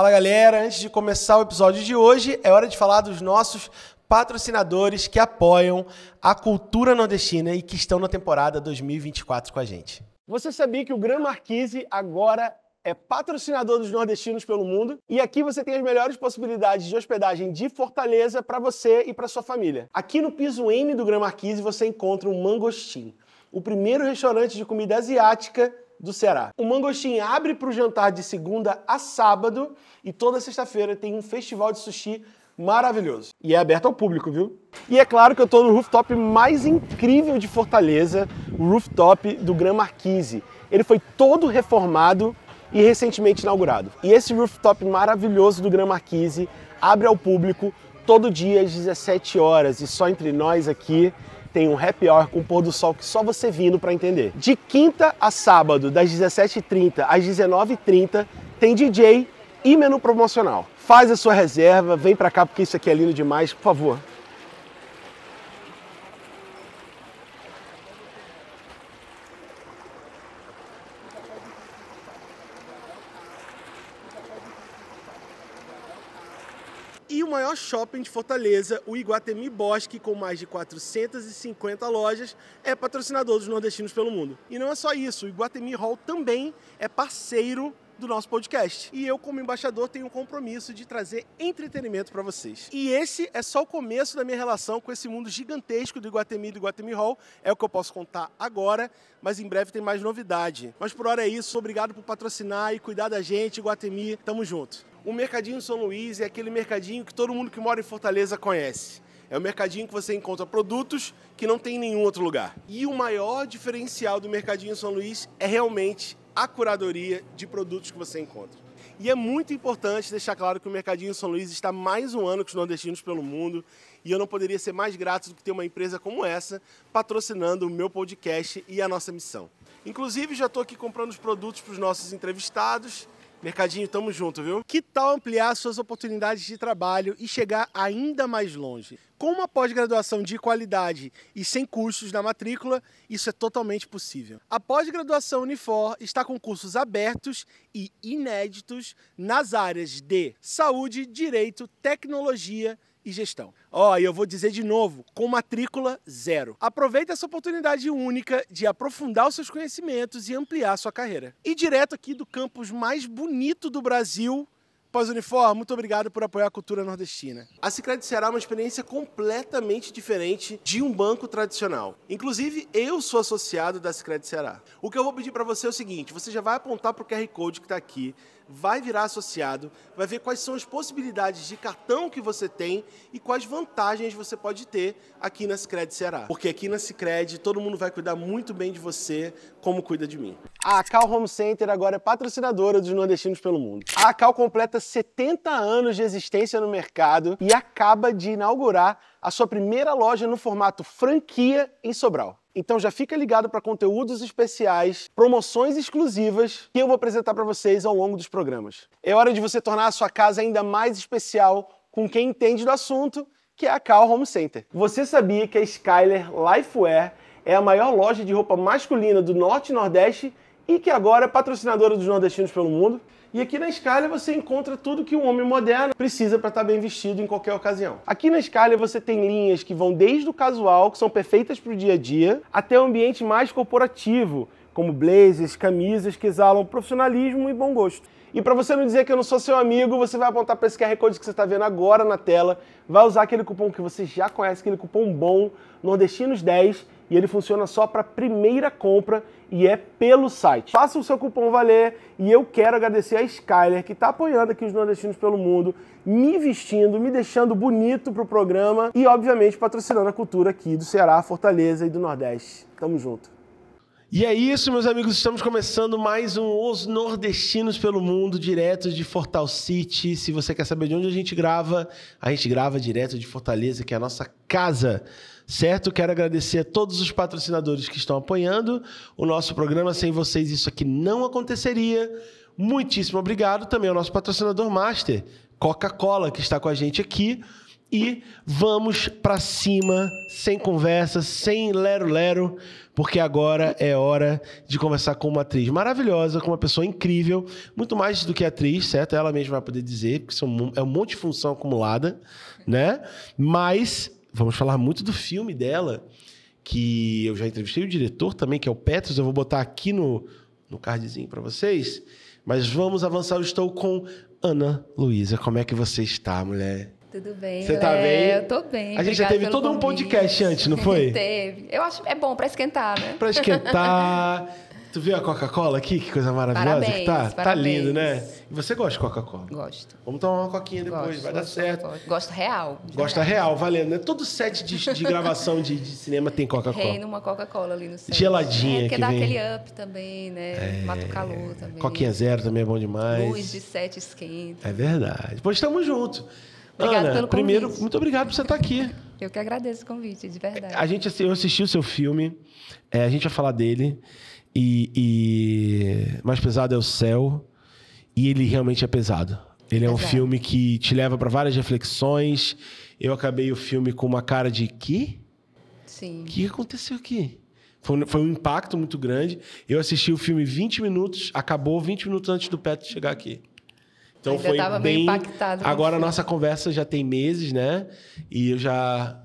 Fala galera, antes de começar o episódio de hoje, é hora de falar dos nossos patrocinadores que apoiam a cultura nordestina e que estão na temporada 2024 com a gente. Você sabia que o Gran Marquise agora é patrocinador dos nordestinos pelo mundo e aqui você tem as melhores possibilidades de hospedagem de Fortaleza para você e para sua família. Aqui no piso N do Gran Marquise você encontra o um Mangostim, o primeiro restaurante de comida asiática do Ceará. O Mangostim abre para o jantar de segunda a sábado e toda sexta-feira tem um festival de sushi maravilhoso. E é aberto ao público, viu? E é claro que eu estou no rooftop mais incrível de Fortaleza, o rooftop do Gran Marquise. Ele foi todo reformado e recentemente inaugurado. E esse rooftop maravilhoso do Gran Marquise abre ao público todo dia às 17 horas e só entre nós aqui tem um happy hour com pôr do sol que só você vindo para entender. De quinta a sábado, das 17h30 às 19h30, tem DJ e menu promocional. Faz a sua reserva, vem para cá porque isso aqui é lindo demais, por favor. E o maior shopping de Fortaleza, o Iguatemi Bosque, com mais de 450 lojas, é patrocinador dos nordestinos pelo mundo. E não é só isso, o Iguatemi Hall também é parceiro do nosso podcast. E eu, como embaixador, tenho o um compromisso de trazer entretenimento para vocês. E esse é só o começo da minha relação com esse mundo gigantesco do Iguatemi e do Iguatemi Hall. É o que eu posso contar agora, mas em breve tem mais novidade. Mas por hora é isso. Obrigado por patrocinar e cuidar da gente, Iguatemi. Tamo junto. O Mercadinho São Luís é aquele mercadinho que todo mundo que mora em Fortaleza conhece. É o mercadinho que você encontra produtos que não tem em nenhum outro lugar. E o maior diferencial do Mercadinho São Luís é realmente a curadoria de produtos que você encontra. E é muito importante deixar claro que o Mercadinho São Luís está mais um ano com os nordestinos pelo mundo e eu não poderia ser mais grato do que ter uma empresa como essa patrocinando o meu podcast e a nossa missão. Inclusive, já estou aqui comprando os produtos para os nossos entrevistados Mercadinho, tamo junto, viu? Que tal ampliar suas oportunidades de trabalho e chegar ainda mais longe? Com uma pós-graduação de qualidade e sem custos na matrícula, isso é totalmente possível. A pós-graduação Unifor está com cursos abertos e inéditos nas áreas de saúde, direito, tecnologia, e gestão. Ó, oh, e eu vou dizer de novo, com matrícula zero. Aproveite essa oportunidade única de aprofundar os seus conhecimentos e ampliar a sua carreira. E direto aqui do campus mais bonito do Brasil, Pós-Unifor, muito obrigado por apoiar a cultura nordestina. A Sicredi será é uma experiência completamente diferente de um banco tradicional. Inclusive, eu sou associado da Sicredi Ceará. O que eu vou pedir para você é o seguinte, você já vai apontar para o QR Code que está aqui, vai virar associado, vai ver quais são as possibilidades de cartão que você tem e quais vantagens você pode ter aqui na Cicred Ceará. Porque aqui na Cicred todo mundo vai cuidar muito bem de você, como cuida de mim. A Cal Home Center agora é patrocinadora dos nordestinos pelo mundo. A Cal completa 70 anos de existência no mercado e acaba de inaugurar a sua primeira loja no formato franquia em Sobral. Então já fica ligado para conteúdos especiais, promoções exclusivas que eu vou apresentar para vocês ao longo dos programas. É hora de você tornar a sua casa ainda mais especial com quem entende do assunto, que é a Cal Home Center. Você sabia que a Skyler Lifewear é a maior loja de roupa masculina do Norte e Nordeste e que agora é patrocinadora dos nordestinos pelo mundo? E aqui na Escalha você encontra tudo que um homem moderno precisa para estar tá bem vestido em qualquer ocasião. Aqui na Escalha você tem linhas que vão desde o casual, que são perfeitas para o dia a dia, até o ambiente mais corporativo, como blazers, camisas que exalam profissionalismo e bom gosto. E para você não dizer que eu não sou seu amigo, você vai apontar para esse QR Code que você está vendo agora na tela, vai usar aquele cupom que você já conhece, aquele cupom bom, Nordestinos10, e ele funciona só para primeira compra e é pelo site. Faça o seu cupom valer e eu quero agradecer a Skyler que está apoiando aqui os nordestinos pelo mundo, me vestindo, me deixando bonito para o programa e obviamente patrocinando a cultura aqui do Ceará, Fortaleza e do Nordeste. Tamo junto. E é isso, meus amigos. Estamos começando mais um Os Nordestinos pelo Mundo, direto de Fortal City. Se você quer saber de onde a gente grava, a gente grava direto de Fortaleza, que é a nossa casa certo? Quero agradecer a todos os patrocinadores que estão apoiando o nosso programa. Sem vocês, isso aqui não aconteceria. Muitíssimo obrigado também ao nosso patrocinador master, Coca-Cola, que está com a gente aqui. E vamos para cima, sem conversa, sem lero-lero, porque agora é hora de conversar com uma atriz maravilhosa, com uma pessoa incrível, muito mais do que atriz, certo? Ela mesma vai poder dizer, porque são, é um monte de função acumulada, né? Mas vamos falar muito do filme dela, que eu já entrevistei o diretor também, que é o Petros. Eu vou botar aqui no, no cardzinho para vocês. Mas vamos avançar. Eu estou com Ana Luísa. Como é que você está, mulher? Tudo bem, Você tá bem? Eu tô bem. A gente já teve todo convite. um podcast antes, não foi? teve. Eu acho é bom para esquentar, né? Para esquentar. Tu viu a Coca-Cola aqui? Que coisa maravilhosa parabéns, que tá. Parabéns. Tá lindo, né? E você gosta de Coca-Cola? Gosto. Vamos tomar uma coquinha depois, gosto, vai gosto, dar certo. Gosto, real. Gosta real. valendo, né? Todo set de, de gravação de, de, cinema tem Coca-Cola. Reina uma Coca-Cola ali no set. Geladinha. É, porque que dá vem... aquele up também, né? É... Mata o calor também. Coquinha zero também é bom demais. Luz de set esquenta. É verdade. Pois estamos juntos. Ana, pelo convite. primeiro, muito obrigado por você estar tá aqui. Eu que agradeço o convite, de verdade. A gente, eu assisti o seu filme, é, a gente vai falar dele. E, e, mais pesado é o céu e ele realmente é pesado. Ele é um filme que te leva para várias reflexões. Eu acabei o filme com uma cara de que? Sim. O que aconteceu aqui? Foi, foi, um impacto muito grande. Eu assisti o filme 20 minutos, acabou 20 minutos antes do Pet chegar aqui. Então Ainda foi bem. Agora a nossa conversa já tem meses, né? E eu já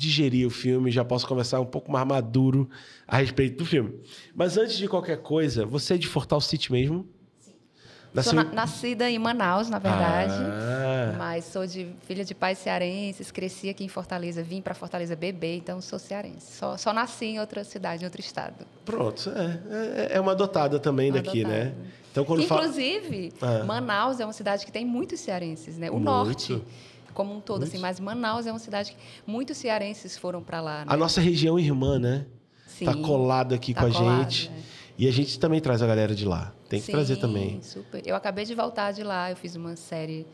digerir o filme, já posso conversar um pouco mais maduro a respeito do filme. Mas antes de qualquer coisa, você é de Fortal City mesmo? Sim. Nasceu... Sou na, nascida em Manaus, na verdade, ah. mas sou de filha de pais cearenses, cresci aqui em Fortaleza, vim para Fortaleza bebê, então sou cearense. Só, só, nasci em outra cidade, em outro estado. Pronto, é, é, é uma adotada também uma daqui, né? adotada. né? Então, quando Inclusive, fala... ah. Manaus é uma cidade que tem muitos cearenses, né? O Muito. norte como um todo, Muito. assim, mas Manaus é uma cidade que muitos cearenses foram para lá. Né? A nossa região irmã, né? Tá Sim, tá colado aqui tá com a colado, gente. Né? E a gente também traz a galera de lá. Tem que Sim, trazer também. Super. Eu acabei de voltar de lá, eu fiz uma série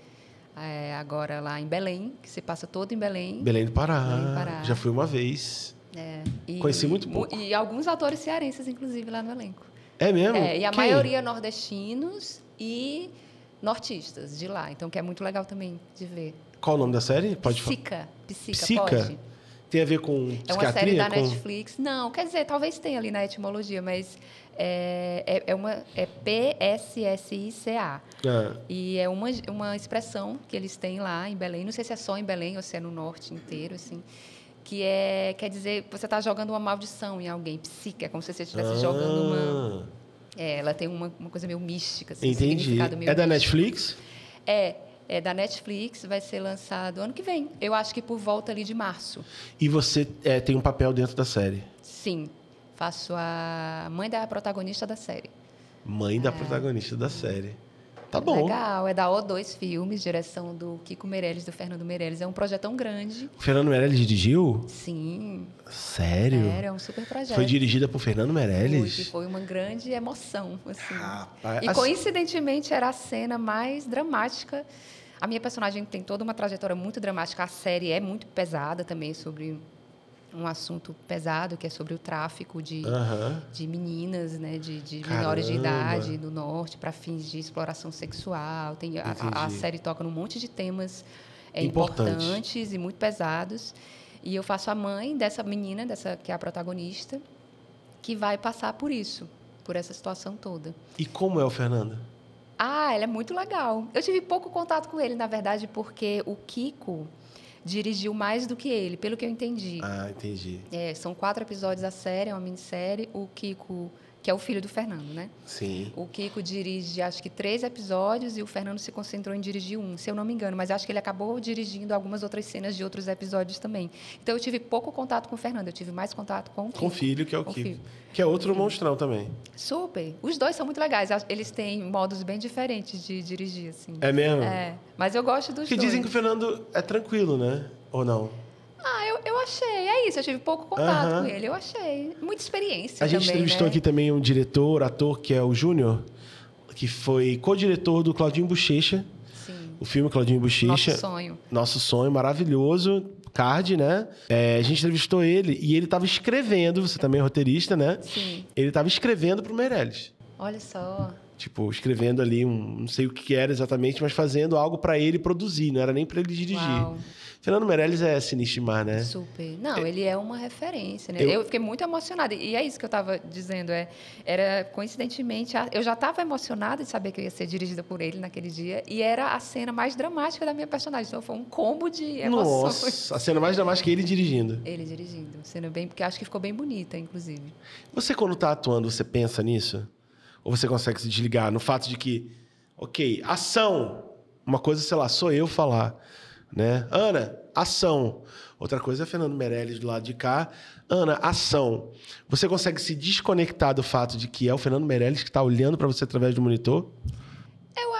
é, agora lá em Belém, que se passa todo em Belém. Belém do Pará. Belém do Pará. Já fui uma vez. É, e, Conheci muito pouco. E, e alguns atores cearenses, inclusive, lá no elenco. É mesmo? É, e a Quem? maioria nordestinos e nortistas de lá. Então, que é muito legal também de ver. Qual o nome da série? Pode Psica. Psica, Psica? pode. Tem a ver com psiquiatria? É uma série da com... Netflix. Não, quer dizer, talvez tenha ali na etimologia, mas é, é, é uma, é P-S-S-I-C-A. É. E é uma, uma expressão que eles têm lá em Belém. Não sei se é só em Belém ou se é no norte inteiro, assim. Que é, quer dizer, você está jogando uma maldição em alguém. Psica, é como se você estivesse ah. jogando uma... É, ela tem uma, uma coisa meio mística. Assim, Entendi. Um meio é da místico. Netflix? É, é, da Netflix, vai ser lançado ano que vem. Eu acho que por volta ali de março. E você é, tem um papel dentro da série? Sim. Faço a mãe da protagonista da série. Mãe da é. protagonista da série. Tá bom. Legal, é da O2 Filmes, direção do Kiko Meirelles, do Fernando Meirelles. É um projeto tão grande. O Fernando Meirelles dirigiu? Sim. Sério? Sério, é um super projeto. Foi dirigida por Fernando Meirelles? Foi, foi uma grande emoção, assim. e coincidentemente era a cena mais dramática a minha personagem tem toda uma trajetória muito dramática. A série é muito pesada também sobre um assunto pesado que é sobre o tráfico de, uhum. de meninas, né, de, de menores de idade do norte para fins de exploração sexual. Tem a, a, série toca num monte de temas é, Importante. importantes e muito pesados. E eu faço a mãe dessa menina, dessa que é a protagonista, que vai passar por isso, por essa situação toda. E como é o Fernanda? Ah, ele é muito legal. Eu tive pouco contato com ele, na verdade, porque o Kiko dirigiu mais do que ele, pelo que eu entendi. Ah, entendi. É, são quatro episódios da série, é uma minissérie. O Kiko que é o filho do Fernando, né? Sim. O Kiko dirige, acho que três episódios e o Fernando se concentrou em dirigir um, se eu não me engano, mas acho que ele acabou dirigindo algumas outras cenas de outros episódios também. Então eu tive pouco contato com o Fernando, eu tive mais contato com o Kiko. Com o filho, que é o Kiko. Filho. Que é outro monstrão também. Super. Os dois são muito legais, eles têm modos bem diferentes de dirigir, assim. É mesmo? É. Mas eu gosto dos que dois. Que dizem que o Fernando é tranquilo, né? Ou não? Ah, eu, eu achei. É isso, eu tive pouco contato uh -huh. com ele. Eu achei. Muita experiência. A gente também, entrevistou né? aqui também um diretor, ator, que é o Júnior, que foi co-diretor do Claudinho Bochecha. Sim. O filme Claudinho Bochecha. Nosso sonho. Nosso sonho, maravilhoso. Card, né? É, a gente entrevistou ele e ele estava escrevendo, você também é roteirista, né? Sim. Ele estava escrevendo para o Meirelles. Olha só. Tipo, escrevendo ali um. Não sei o que era exatamente, mas fazendo algo para ele produzir, não era nem para ele dirigir. Uau. Fernando Meirelles é sinistro né? Super. Não, é, ele é uma referência, né? Eu, eu, fiquei muito emocionada. E é isso que eu estava dizendo. É, era, coincidentemente, eu já estava emocionada de saber que eu ia ser dirigida por ele naquele dia. E era a cena mais dramática da minha personagem. Então, foi um combo de emoções. Nossa, a cena mais dramática é ele dirigindo. Ele dirigindo. Cena bem... Porque acho que ficou bem bonita, inclusive. Você, quando está atuando, você pensa nisso? Ou você consegue se desligar no fato de que, ok, ação. Uma coisa, sei lá, sou eu falar, né? Ana, ação. Outra coisa é Fernando Meirelles do lado de cá. Ana, ação. Você consegue se desconectar do fato de que é o Fernando Meirelles que está olhando para você através do monitor?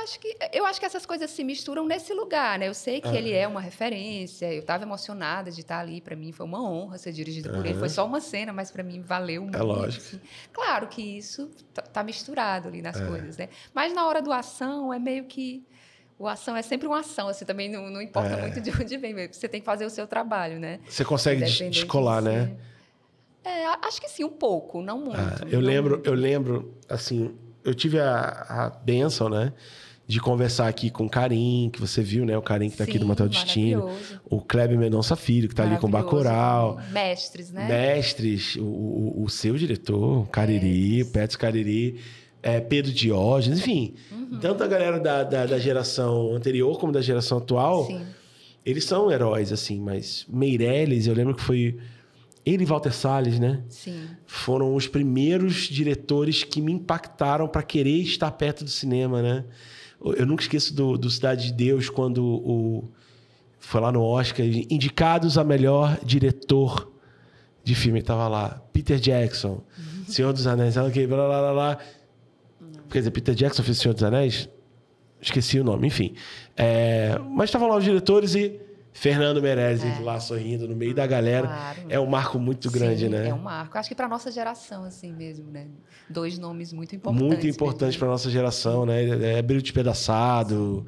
acho que eu acho que essas coisas se misturam nesse lugar, né? Eu sei que uhum. ele é uma referência. Eu estava emocionada de estar ali. Para mim foi uma honra ser dirigido uhum. por ele. Foi só uma cena, mas para mim valeu é muito. É lógico. Assim. Claro que isso tá, tá misturado ali nas é. coisas, né? Mas na hora do ação é meio que o ação é sempre uma ação, Você assim, também não, não importa é. muito de onde vem, você tem que fazer o seu trabalho, né? Você consegue descolar, de né? É, acho que sim, um pouco, não ah, muito. Ah, eu não lembro, muito. eu lembro, assim, eu tive a, a benção, né? de conversar aqui com o Karim, que você viu, né? O Karim que tá Sim, aqui do Matel Destino. O Kleber Mendonça Filho, que tá ali com o Bacoral. Mestres, né? Mestres, o, o, o seu diretor, Cariri, o Cariri. É, Pedro Diógenes, enfim, uhum. tanto a galera da, da, da, geração anterior como da geração atual, Sim. eles são heróis, assim, mas Meirelles, eu lembro que foi ele e Walter Salles, né? Sim. Foram os primeiros diretores que me impactaram para querer estar perto do cinema, né? Eu nunca esqueço do, do Cidade de Deus, quando o, foi lá no Oscar, indicados a melhor diretor de filme. estava lá, Peter Jackson, uhum. Senhor dos Anéis, okay, blá, blá, blá, blá. Quer dizer, Peter Jackson fez Senhor dos Anéis? Esqueci o nome, enfim. É, mas estavam lá os diretores e Fernando Meirelles é. lá sorrindo no meio da galera. Claro. É um marco muito grande, Sim, né? É um marco. Acho que para nossa geração, assim mesmo, né? Dois nomes muito importantes. Muito importantes para né? nossa geração, né? É, é Brilho Despedaçado.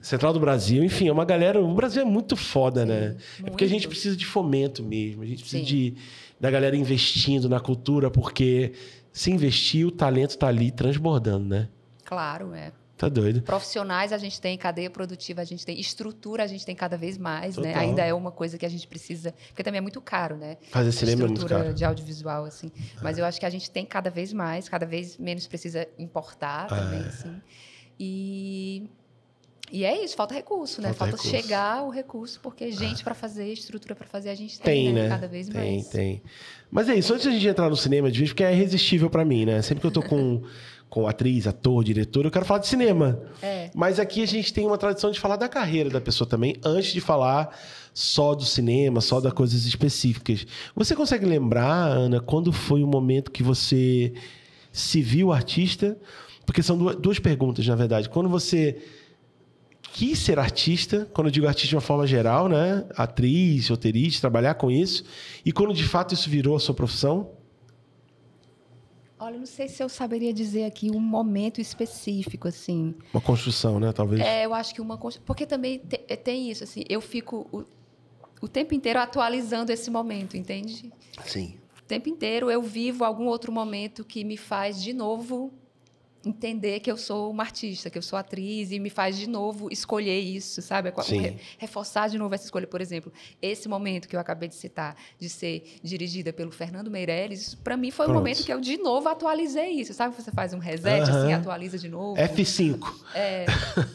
Central do Brasil, enfim, é uma galera. O Brasil é muito foda, Sim, né? Muito. É porque a gente precisa de fomento mesmo, a gente precisa de, da galera investindo na cultura, porque se investir, o talento está ali transbordando, né? Claro, é. Tá doido. Profissionais a gente tem, cadeia produtiva a gente tem, estrutura a gente tem cada vez mais, né? Total. né? Ainda é uma coisa que a gente precisa, porque também é muito caro, né? Fazer cinema é muito caro. de audiovisual assim, é. mas eu acho que a gente tem cada vez mais, cada vez menos precisa importar é. também, assim. E e é isso, falta recurso, né? Falta, falta recurso. chegar o recurso, porque gente para fazer, estrutura para fazer, a gente tem, tem né? né? Cada vez tem, mais. Tem, tem. Mas é isso, antes de a gente entrar no cinema é de vídeo, porque é irresistível para mim, né? Sempre que eu tô com com atriz, ator, diretor, eu quero falar de cinema. É. Mas aqui a gente tem uma tradição de falar da carreira da pessoa também, antes de falar só do cinema, só das coisas específicas. Você consegue lembrar, Ana, quando foi o momento que você se viu artista? Porque são duas perguntas, na verdade. Quando você quis ser artista, quando eu digo artista de uma forma geral, né? Atriz, roteirista, trabalhar com isso. E quando de fato isso virou a sua profissão? Olha, não sei se eu saberia dizer aqui um momento específico, assim. Uma construção, né? Talvez. É, eu acho que uma construção. Porque também te, é, tem isso, assim, eu fico o, o, tempo inteiro atualizando esse momento, entende? Sim. O tempo inteiro eu vivo algum outro momento que me faz, de novo, entender que eu sou uma artista, que eu sou atriz e me faz de novo escolher isso, sabe? reforçar de novo essa escolha, por exemplo, esse momento que eu acabei de citar, de ser dirigida pelo Fernando Meirelles, para mim foi o um momento que eu de novo atualizei isso, sabe? Você faz um reset, uh -huh. assim, atualiza de novo. F5. É,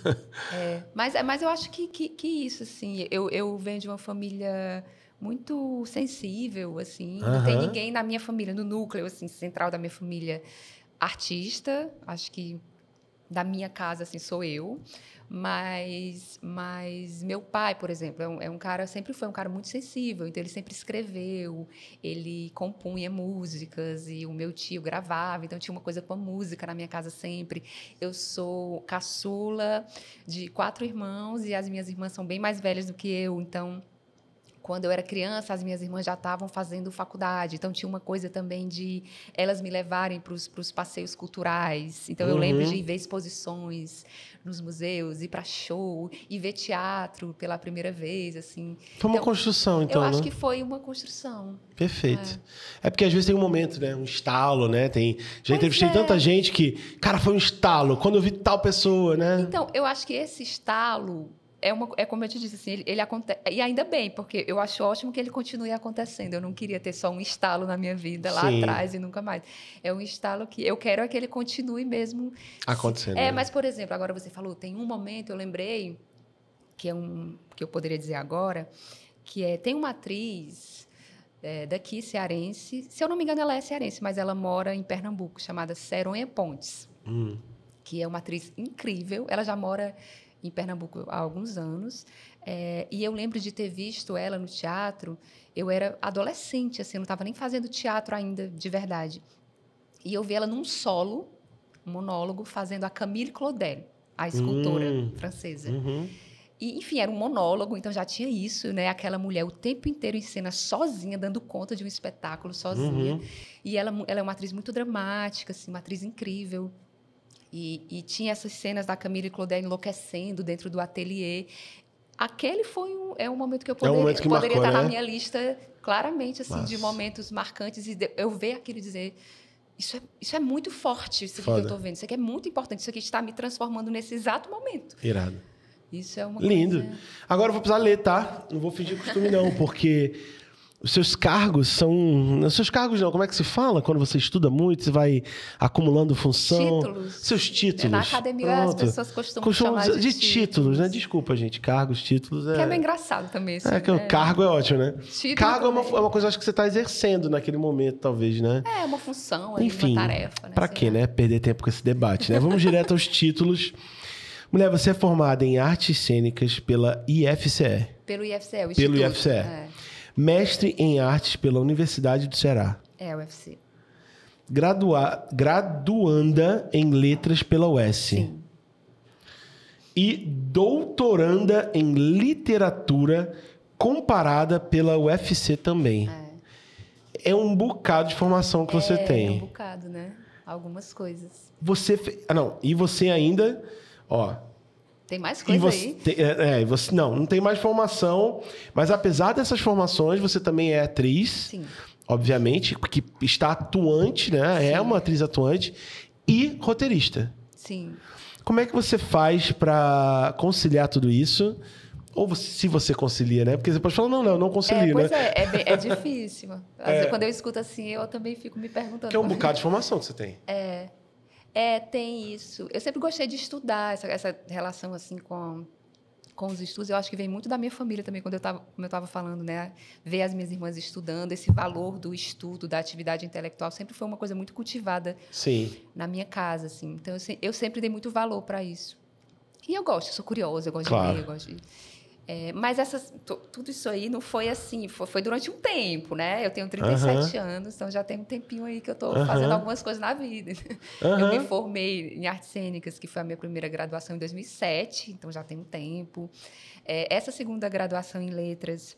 é, mas, mas eu acho que, que, que isso, assim, eu, eu venho de uma família muito sensível, assim, uh -huh. não tem ninguém na minha família, no núcleo, assim, central da minha família artista, acho que da minha casa assim sou eu, mas mas meu pai, por exemplo, é um, é um cara sempre foi um cara muito sensível, então ele sempre escreveu, ele compunha músicas e o meu tio gravava, então tinha uma coisa com a música na minha casa sempre. Eu sou caçula de quatro irmãos e as minhas irmãs são bem mais velhas do que eu, então quando eu era criança, as minhas irmãs já estavam fazendo faculdade, então tinha uma coisa também de elas me levarem para os passeios culturais. Então uhum. eu lembro de uhum. ver exposições nos museus, ir para show, e ver teatro pela primeira vez, assim. Foi uma então, construção, então. Eu né? acho que foi uma construção. Perfeito. É. é. porque às vezes tem um momento, né? Um estalo, né? Tem... Já pois entrevistei é. tanta gente que, cara, foi um estalo. Quando eu vi tal pessoa, né? Então, eu acho que esse estalo é, uma, é como eu te disse, assim, ele, ele acontece. E ainda bem, porque eu acho ótimo que ele continue acontecendo. Eu não queria ter só um estalo na minha vida lá Sim. atrás e nunca mais. É um estalo que eu quero é que ele continue mesmo. Acontecendo. É, né? mas, por exemplo, agora você falou, tem um momento, eu lembrei, que é um. que eu poderia dizer agora, que é. Tem uma atriz. É, daqui, cearense. Se eu não me engano, ela é cearense, mas ela mora em Pernambuco, chamada Seronha Pontes, hum. que é uma atriz incrível. Ela já mora em Pernambuco há alguns anos. É, e eu lembro de ter visto ela no teatro. Eu era adolescente, assim, eu não estava nem fazendo teatro ainda de verdade. E eu vi ela num solo, um monólogo, fazendo a Camille Claudel, a escultora hum, francesa. Uhum. E, enfim, era um monólogo, então já tinha isso, né? Aquela mulher o tempo inteiro em cena sozinha, dando conta de um espetáculo sozinha. Uhum. E ela, ela é uma atriz muito dramática, assim, uma atriz incrível. E, e tinha essas cenas da Camila e Claudel enlouquecendo dentro do ateliê. Aquele foi um, é um momento que eu poderia, é um que poderia marcou, estar né? na minha lista, claramente, assim, Nossa. de momentos marcantes. E eu ver aquilo e dizer... Isso é, isso é muito forte, isso que eu estou vendo. Isso aqui é muito importante. Isso aqui está me transformando nesse exato momento. Irado. Isso é uma Lindo. Coisa... Agora eu vou precisar ler, tá? Não vou fingir costume, não, porque os seus cargos são. Os seus cargos não, como é que se fala? Quando você estuda muito, você vai acumulando função. Títulos. Seus títulos. É, na academia Pronto. as pessoas costumam, costumam chamar de, de títulos. títulos. né? Desculpa, gente. Cargos, títulos. É... Que é bem engraçado também isso. Assim, é, que né? o cargo é ótimo, né? Título cargo é uma, é uma, coisa acho que você está exercendo naquele momento, talvez, né? É, uma função, Enfim, uma tarefa. Né? Para quê, né? Perder tempo com esse debate, né? Vamos direto aos títulos. Mulher, você é formada em artes cênicas pela IFCE. Pelo IFCE, o Pelo IFCE. É mestre em artes pela Universidade do Ceará. É, UFC. Gradua... Graduanda em letras pela UFC. Sim. E doutoranda em literatura comparada pela UFC também. É, é um bocado de formação que é, você é tem. É um bocado, né? Algumas coisas. Você. Fe... Ah, não. E você ainda. Ó, tem mais coisa você, aí. Te, é, é você não, não tem mais formação, mas apesar dessas formações, você também é atriz. Sim. Obviamente, que está atuante, né? É Sim. É uma atriz atuante e roteirista. Sim. Como é que você faz para conciliar tudo isso? Ou você, se você concilia, né? Porque você pode falar, não, não, não concilio, é, pois né? É, é, é difícil. Às é. Vezes, quando eu escuto assim, eu também fico me perguntando. Que é um bocado de formação que você tem. É. É, tem isso. Eu sempre gostei de estudar essa, essa relação assim com com os estudos, eu acho que vem muito da minha família também, quando eu tava, como eu estava falando, né? Ver as minhas irmãs estudando, esse valor do estudo, da atividade intelectual, sempre foi uma coisa muito cultivada Sim. na minha casa, assim. Então, eu, eu sempre dei muito valor para isso. E eu gosto, eu sou curiosa, eu gosto claro. de ler, eu gosto de... É, mas essas, tudo isso aí não foi assim, foi, foi, durante um tempo, né? Eu tenho 37 uhum. anos, então já tem um tempinho aí que eu estou uhum. fazendo algumas coisas na vida. Uhum. Eu me formei em artes cênicas, que foi a minha primeira graduação em 2007, então já tem um tempo. É, essa segunda graduação em letras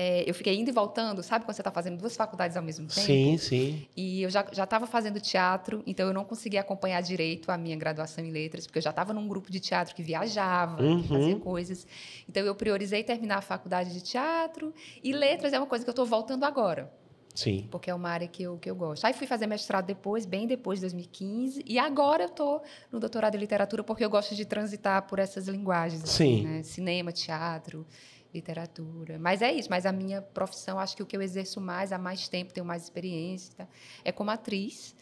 é, eu fiquei indo e voltando, sabe quando você está fazendo duas faculdades ao mesmo tempo? Sim, sim. E eu já estava fazendo teatro, então eu não conseguia acompanhar direito a minha graduação em letras, porque eu já estava num grupo de teatro que viajava, uhum. que fazia coisas. Então eu priorizei terminar a faculdade de teatro, e letras é uma coisa que eu estou voltando agora. Sim. Porque é uma área que eu, que eu gosto. Aí fui fazer mestrado depois, bem depois de 2015, e agora eu estou no doutorado em literatura porque eu gosto de transitar por essas linguagens. Assim, sim. Assim, né? Cinema, teatro literatura. Mas é isso, mas a minha profissão, acho que o que eu exerço mais, há mais tempo, tenho mais experiência, tá? é como atriz.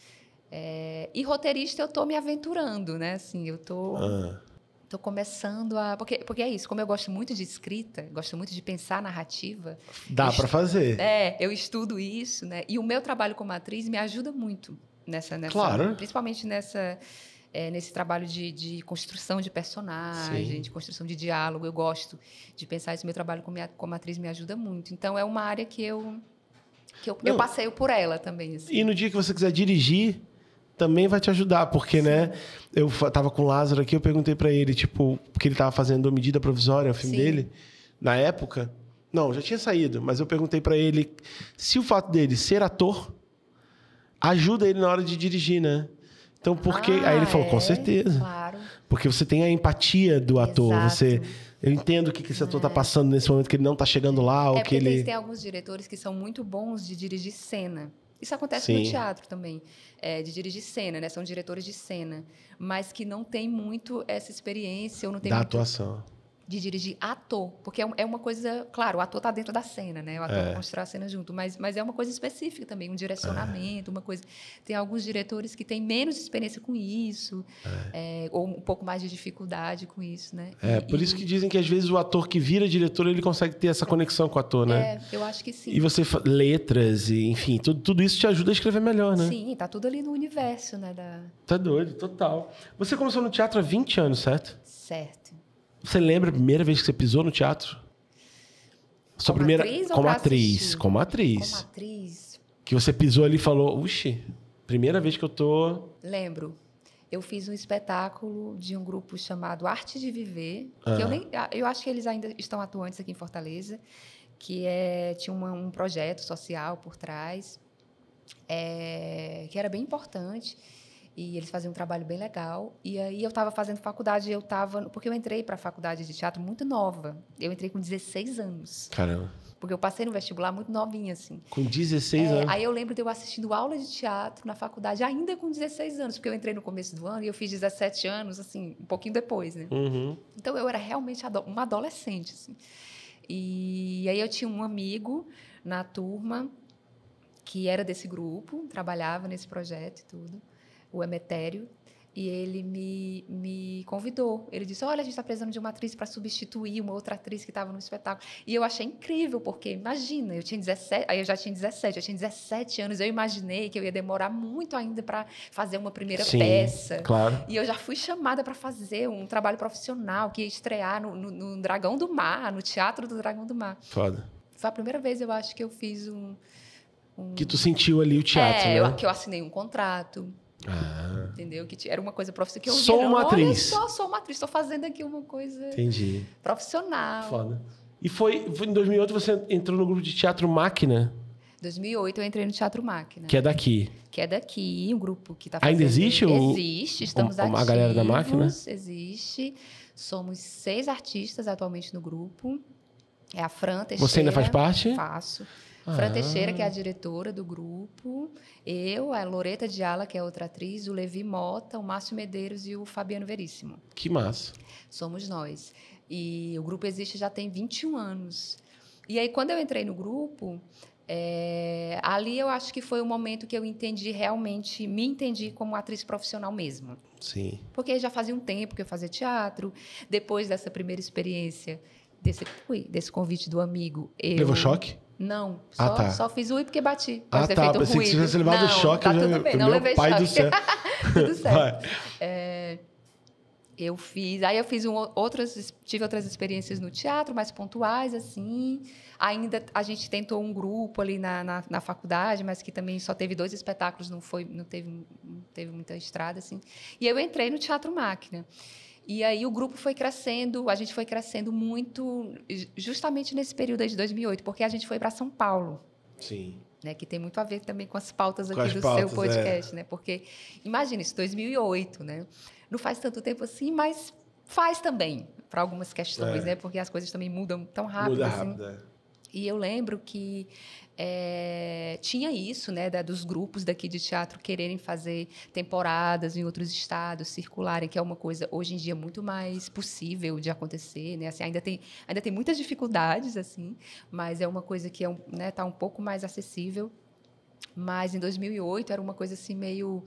É... e roteirista eu estou me aventurando, né? Assim, eu estou ah. tô começando a... Porque, porque é isso, como eu gosto muito de escrita, gosto muito de pensar narrativa... Dá para fazer. É, eu estudo isso, né? E o meu trabalho como atriz me ajuda muito nessa... nessa claro. Principalmente nessa é, nesse trabalho de, de, construção de personagem, Sim. de construção de diálogo. Eu gosto de pensar isso. Meu trabalho como, como atriz me ajuda muito. Então, é uma área que eu, que eu, eu passeio por ela também. Assim. E no dia que você quiser dirigir, também vai te ajudar, porque, né, Sim. né? Eu tava com o Lázaro aqui, eu perguntei para ele, tipo, porque ele tava fazendo Medida Provisória, o filme Sim. dele, na época. Não, já tinha saído, mas eu perguntei para ele se o fato dele ser ator ajuda ele na hora de dirigir, né? Então, porque. Ah, aí ele ah, falou, é, com certeza. Claro. Porque você tem a empatia do ator. Exato. Você. Eu entendo o que esse ator está é. passando nesse momento que ele não está chegando lá. ou é, que ele... Tem alguns diretores que são muito bons de dirigir cena. Isso acontece Sim. no teatro também, é, de dirigir cena, né? São diretores de cena, mas que não tem muito essa experiência ou não tem da muito... atuação de dirigir ator, porque é, é uma coisa, claro, o ator está dentro da cena, né? O ator é. vai mostrar a cena junto, mas, mas é uma coisa específica também, um direcionamento, é. uma coisa. Tem alguns diretores que têm menos experiência com isso, é. é. ou um pouco mais de dificuldade com isso, né? É, e, por e... isso que dizem que às vezes o ator que vira diretor, ele consegue ter essa conexão com o ator, né? É, eu acho que sim. E você, letras, e, enfim, tudo, tudo isso te ajuda a escrever melhor, né? Sim, tá tudo ali no universo, né? Da... Tá doido, total. Você começou no teatro há 20 anos, certo? Certo. Você lembra a primeira vez que você pisou no teatro? Sua como primeira atriz como, atriz, como atriz, como atriz. Que você pisou ali e falou: "Uxi, primeira vez que eu tô". Lembro. Eu fiz um espetáculo de um grupo chamado Arte de Viver, ah. que eu ah. nem ah, eu acho que eles ainda estão atuantes aqui em Fortaleza, que é tinha uma, um projeto social por trás. É, que era bem importante e eles faziam um trabalho bem legal. E aí eu estava fazendo faculdade, eu estava. Porque eu entrei para a faculdade de teatro muito nova. Eu entrei com 16 anos. Caramba. Porque eu passei no vestibular muito novinha, assim. Com 16 é, anos? Aí eu lembro de eu assistindo aula de teatro na faculdade, ainda com 16 anos, porque eu entrei no começo do ano e eu fiz 17 anos, assim, um pouquinho depois, né? Uhum. Então eu era realmente uma adolescente, assim. E aí eu tinha um amigo na turma que era desse grupo, trabalhava nesse projeto e tudo o Emetério, e ele me, me convidou. Ele disse: Olha, a gente está precisando de uma atriz para substituir uma outra atriz que estava no espetáculo. E eu achei incrível, porque imagina, eu tinha 17, aí eu já tinha 17, eu tinha 17 anos, eu imaginei que eu ia demorar muito ainda para fazer uma primeira Sim, peça. Claro. E eu já fui chamada para fazer um trabalho profissional que ia estrear no, no, no Dragão do Mar, no Teatro do Dragão do Mar. Foda. Foi a primeira vez, eu acho, que eu fiz um. Um... Que tu sentiu ali o teatro, é, né? eu, que eu assinei um contrato. Ah. Entendeu? Que era uma coisa profissional que eu Sou uma atriz. Olha só, sou uma atriz, estou fazendo aqui uma coisa Entendi. profissional. Foda. E foi, foi em 2008 você entrou no grupo de teatro Máquina? 2008 eu entrei no Teatro Máquina. Que é daqui. Que é daqui, um grupo que está fazendo... Ainda existe? Existe, estamos o, ativos. A galera da Máquina? Existe. Somos seis artistas atualmente no grupo. É a Fran Teixeira. Você ainda faz parte? Faço. Ah. Fran Teixeira, que é a diretora do grupo, eu, a Loreta Diala, que é outra atriz, o Levi Mota, o Márcio Medeiros e o Fabiano Veríssimo. Que massa. Somos nós. E o grupo existe já tem 21 anos. E aí, quando eu entrei no grupo, é, ali eu acho que foi o momento que eu entendi realmente, me entendi como atriz profissional mesmo. Sim. Porque já fazia um tempo que eu fazia teatro, depois dessa primeira experiência, desse, desse convite do amigo. Eu... Levou choque? Não, ah, só, ah, tá. só fiz o ui porque bati. Ah, tá. Pensei ruído. que tivesse levado não, choque. Tá já, tudo bem, não levei pai choque. Do céu. tudo certo. É, eu fiz... Aí eu fiz um, outras... Tive outras experiências no teatro, mais pontuais, assim. Ainda a gente tentou um grupo ali na, na, na faculdade, mas que também só teve dois espetáculos, não, foi, não, teve, não teve muita estrada, assim. E eu entrei no Teatro Máquina. E aí o grupo foi crescendo, a gente foi crescendo muito justamente nesse período de 2008, porque a gente foi para São Paulo. Sim. Né, que tem muito a ver também com as pautas aqui as do pautas, seu podcast, é. né? Porque imagina isso, 2008, né? Não faz tanto tempo assim, mas faz também para algumas questões, é. né? Porque as coisas também mudam tão rápido. Muda assim. rápido, é. E eu lembro que é, tinha isso, né, da, dos grupos daqui de teatro quererem fazer temporadas em outros estados, circularem, que é uma coisa hoje em dia muito mais possível de acontecer, né? Assim, ainda tem ainda tem muitas dificuldades assim, mas é uma coisa que é, um, né, tá um pouco mais acessível. Mas em 2008 era uma coisa assim meio.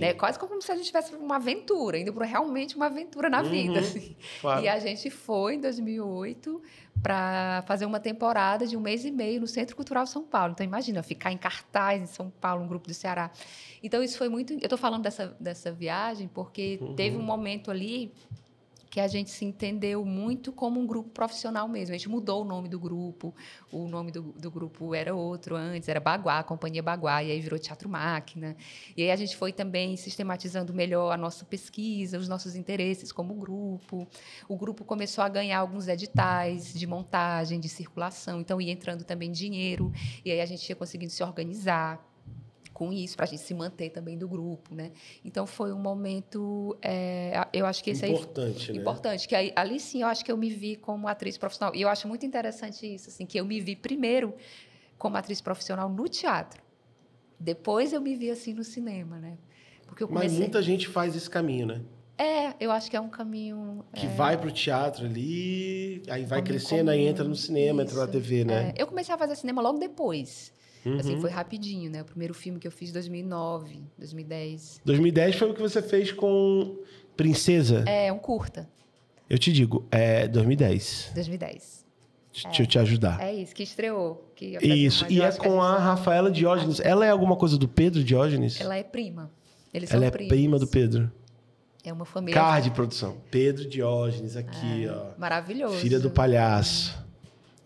Né, quase como se a gente tivesse uma aventura, indo para realmente uma aventura na uhum, vida. Assim. Claro. E a gente foi em 2008 para fazer uma temporada de um mês e meio no Centro Cultural São Paulo. Então, imagina, ficar em cartaz em São Paulo, um grupo do Ceará. Então, isso foi muito. Eu estou falando dessa, dessa viagem porque uhum. teve um momento ali que a gente se entendeu muito como um grupo profissional mesmo. A gente mudou o nome do grupo, o nome do, do grupo era outro antes, era Baguá, Companhia Baguá, e aí virou Teatro Máquina. E aí a gente foi também sistematizando melhor a nossa pesquisa, os nossos interesses como grupo. O grupo começou a ganhar alguns editais de montagem, de circulação, então ia entrando também dinheiro, e aí a gente ia conseguindo se organizar com isso, para a gente se manter também do grupo, né? Então foi um momento, é, eu acho que esse importante, aí, né? importante, que aí, ali sim eu acho que eu me vi como atriz profissional. E eu acho muito interessante isso, assim, que eu me vi primeiro como atriz profissional no teatro. Depois eu me vi assim no cinema, né? Porque eu comecei... Mas muita gente faz esse caminho, né? É, eu acho que é um caminho. Que é... vai para o teatro ali, aí vai como, crescendo, como... aí entra no cinema, isso. entra na TV, né? É. Eu comecei a fazer cinema logo depois. Assim, uhum. Assim, foi rapidinho, né? O primeiro filme que eu fiz em 2009, 2010. 2010 foi o que você fez com Princesa? É, um curta. Eu te digo, é 2010. 2010. Deixa é. eu te ajudar. É isso, que estreou. Que isso, e é com a, Rafaela Diógenes. Ela é alguma coisa do Pedro Diógenes? Ela é prima. Eles Ela é primos. prima do Pedro. É uma família. Card de produção. Pedro Diógenes aqui, é, ó. Maravilhoso. Filha do palhaço.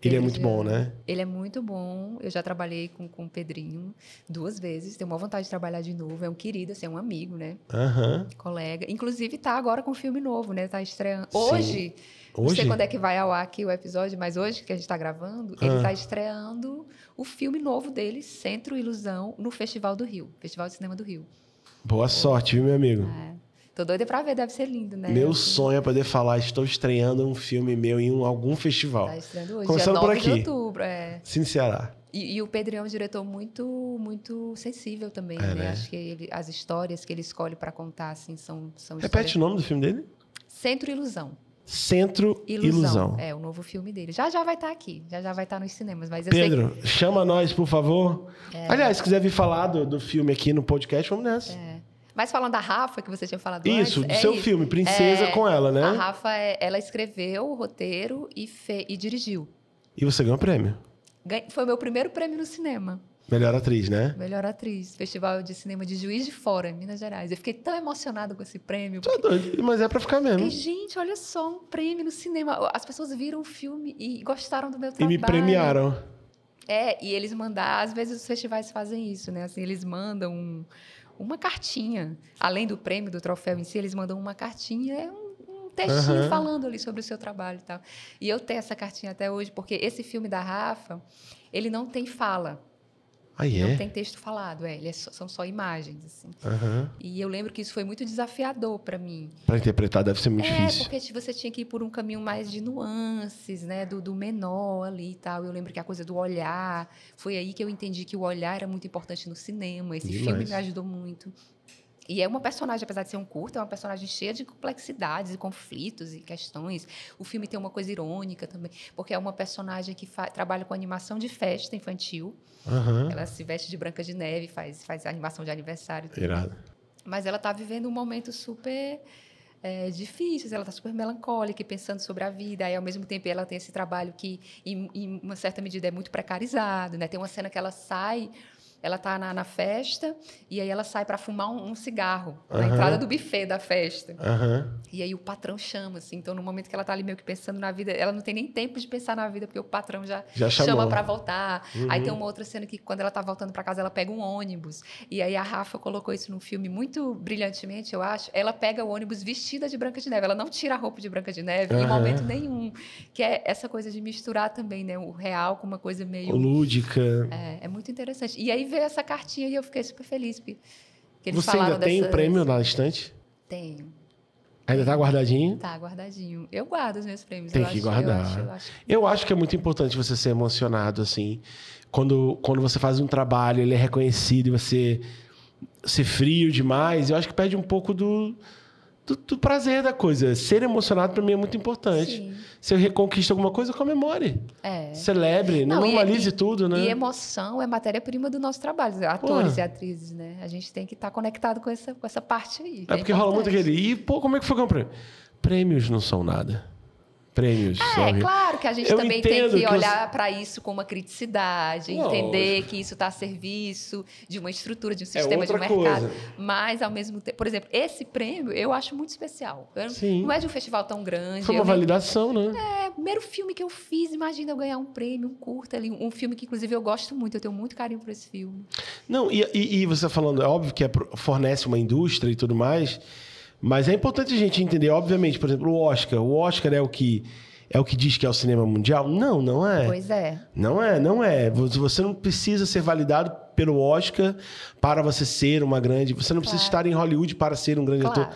Ele, é muito bom, é- né? Ele é muito bom. Eu já trabalhei com, com o Pedrinho duas vezes. Tenho uma vontade de trabalhar de novo. É um querido, assim, é um amigo, né? Uhum. colega. Inclusive, tá agora com um filme novo, né? Tá estreando. Hoje, hoje, não sei quando é que vai ao ar aqui o episódio, mas hoje que a gente tá gravando, ele ah. tá estreando o filme novo dele, Centro Ilusão, no Festival do Rio Festival de Cinema do Rio. Boa sorte, viu, meu amigo? É. Tô doida pra ver, deve ser lindo, né? Meu sonho é poder falar, estou estreando um filme meu em um, algum festival. Tá estreando hoje, Começando dia 9 por aqui. de outubro, é. Sim, Ceará. E, e, o Pedrião é um diretor muito, muito sensível também, é, né? né? Acho que ele, as histórias que ele escolhe para contar, assim, são, são Repete histórias... o nome do filme dele? Centro Ilusão. Centro Ilusão. Ilusão. É, o novo filme dele. Já já vai estar tá aqui, já já vai estar tá nos cinemas. Mas Pedro, que... chama nós, por favor. É... Aliás, se quiser vir falar do, do filme aqui no podcast, vamos nessa. É. Mas falando da Rafa, que você tinha falado isso, antes... do é seu filme, Princesa é, com ela, né? A Rafa, é, ela escreveu o roteiro e, fe... e dirigiu. E você ganhou prêmio? Ganhei... Foi meu primeiro prêmio no cinema. Melhor atriz, né? Melhor atriz. Festival de cinema de Juiz de Fora, em Minas Gerais. Eu fiquei tão emocionada com esse prêmio. Tá porque... Doido, mas é pra ficar mesmo. gente, olha só, um prêmio no cinema. As pessoas viram o filme e gostaram do meu trabalho. E me premiaram. É, e eles mandaram... Às vezes os festivais fazem isso, né? Assim, eles mandam um uma cartinha. Além do prêmio, do troféu em si, eles mandam uma cartinha, é um, um textinho uhum. falando ali sobre o seu trabalho e tal. E eu tenho essa cartinha até hoje, porque esse filme da Rafa, ele não tem fala. Ah, é? Não tem texto falado, é, é só, são só imagens. Assim. Uhum. E eu lembro que isso foi muito desafiador para mim. Para interpretar deve ser muito é, difícil. É, porque tipo, você tinha que ir por um caminho mais de nuances, né, do, do, menor ali e tal. Eu lembro que a coisa do olhar, foi aí que eu entendi que o olhar era muito importante no cinema. Esse Demais. filme me ajudou muito. E é uma personagem, apesar de ser um curto, é uma personagem cheia de complexidades e conflitos e questões. O filme tem uma coisa irônica também, porque é uma personagem que trabalha com animação de festa infantil. Uhum. Ela se veste de branca de neve, faz, faz animação de aniversário. Irada. Mas ela está vivendo um momento super é, eh, difíceis, ela está super melancólica e pensando sobre a vida, e ao mesmo tempo ela tem esse trabalho que, em, em uma certa medida, é muito precarizado, né? Tem uma cena que ela sai ela tá na, na festa e aí ela sai para fumar um, um cigarro na entrada do buffet da festa. E aí o patrão chama, assim. Então, no momento que ela tá ali meio que pensando na vida, ela não tem nem tempo de pensar na vida, porque o patrão já, já chama para voltar. Aí uhum. tem uma outra cena que, quando ela tá voltando para casa, ela pega um ônibus. E aí a Rafa colocou isso num filme muito brilhantemente, eu acho. Ela pega o ônibus vestida de Branca de Neve. Ela não tira a roupa de Branca de Neve em momento nenhum. Que é essa coisa de misturar também, né? O real com uma coisa meio. Lúdica. É, é muito interessante. E aí veio essa cartinha e eu fiquei super feliz. Porque eles Você ainda tem dessa... o prêmio na estante? Tenho. Ainda tá guardadinho? Tá guardadinho. Eu guardo os meus prêmios. Tem eu que acho, guardar. Eu acho, eu acho, eu acho que é muito importante você ser emocionado, assim. Quando, quando você faz um trabalho, ele é reconhecido e você ser frio demais, eu acho que perde um pouco do, do, do, prazer da coisa. Ser emocionado para mim é muito importante. Sim. Se eu reconquisto alguma coisa, comemore. É. Celebre, não, é normalize e, tudo, né? E emoção é matéria-prima do nosso trabalho, atores e atrizes, né? A gente tem que estar tá conectado com essa, com essa parte aí. É, é porque rola muito aquele. E, pô, como é que foi o prêmio? Prêmios não são nada prêmios. É, é claro que a gente eu também tem que, que olhar eu... para isso com uma criticidade, entender que isso está a serviço de uma estrutura, de um é sistema é de mercado. Coisa. Mas, ao mesmo tempo, por exemplo, esse prêmio eu acho muito especial. Não, não é de um festival tão grande. Foi uma validação, vi... né? É, primeiro filme que eu fiz, imagina eu ganhar um prêmio, um curta ali, um filme que, inclusive, eu gosto muito, eu tenho muito carinho por esse filme. Não, e, e, e você falando, é óbvio que é, fornece uma indústria e tudo mais. Mas é importante a gente entender, obviamente, por exemplo, o Oscar. O Oscar é o que é o que diz que é o cinema mundial? Não, não é. Pois é. Não é, não é. Você não precisa ser validado pelo Oscar para você ser uma grande. Você não claro. precisa estar em Hollywood para ser um grande claro. ator.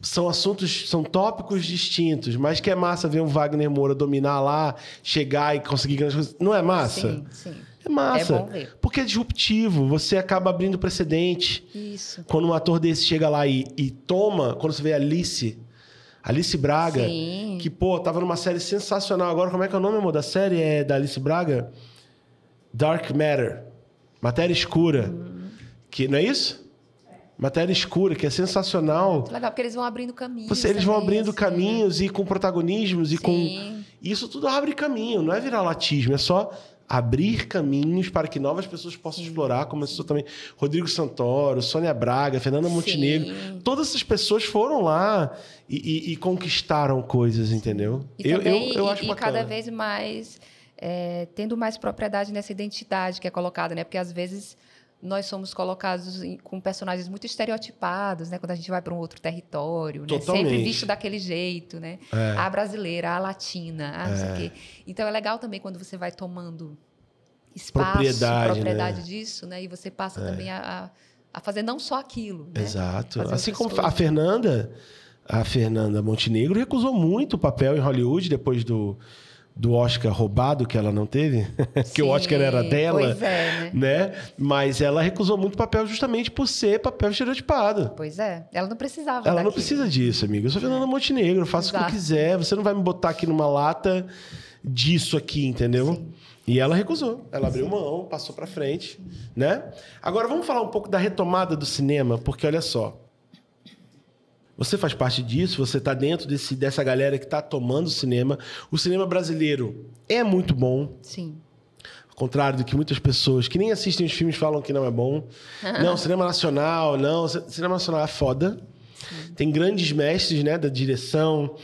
São assuntos, são tópicos distintos, mas que é massa ver um Wagner Moura dominar lá, chegar e conseguir grandes coisas. Não é massa? Sim, sim. É massa. É bom ver. Porque é disruptivo, você acaba abrindo precedente. Isso. Quando um ator desse chega lá e, e toma, quando você vê Alice, Alice Braga, Sim. que, pô, tava numa série sensacional agora. Como é que é o nome, amor, da série? É da Alice Braga? Dark Matter. Matéria Escura. Hum. Que, não é isso? É. Matéria Escura, que é sensacional. Legal, porque eles vão abrindo caminhos. Você, eles vão abrindo assim, né? caminhos e com protagonismos e Sim. com. Isso tudo abre caminho, não é virar latismo é só abrir caminhos para que novas pessoas possam explorar, como também Rodrigo Santoro, Sônia Braga, Fernanda Montenegro. Sim. Todas essas pessoas foram lá e, e, e conquistaram coisas, entendeu? E eu, também, eu, eu acho e, bacana. E cada vez mais é, tendo mais propriedade nessa identidade que é colocada, né? Porque às vezes nós somos colocados em, com personagens muito estereotipados, né? Quando a gente vai para um outro território, né? sempre visto daquele jeito, né? É. A brasileira, a latina, a não sei o é. quê. Então é legal também quando você vai tomando espaço, propriedade, né? propriedade né? disso, né? E você passa é. também a, a, fazer não só aquilo. Né? Exato. Fazer assim como coisas. a Fernanda, a Fernanda Montenegro recusou muito o papel em Hollywood depois do do Oscar roubado que ela não teve, que o Oscar era dela, é, né? né? Mas ela recusou muito papel justamente por ser papel estereotipado. Pois é, ela não precisava. Ela não precisa disso, amiga. Eu sou Fernanda Montenegro, faço Exato. o que eu quiser. Você não vai me botar aqui numa lata disso aqui, entendeu? Sim. E ela recusou. Ela abriu mão, passou para frente, né? Agora vamos falar um pouco da retomada do cinema, porque olha só, você faz parte disso, você está dentro desse, dessa galera que está tomando o cinema. O cinema brasileiro é muito bom. Sim. Ao contrário do que muitas pessoas que nem assistem os filmes falam que não é bom. não, cinema nacional, não. Cinema nacional é foda. Sim. Tem grandes mestres né, da direção,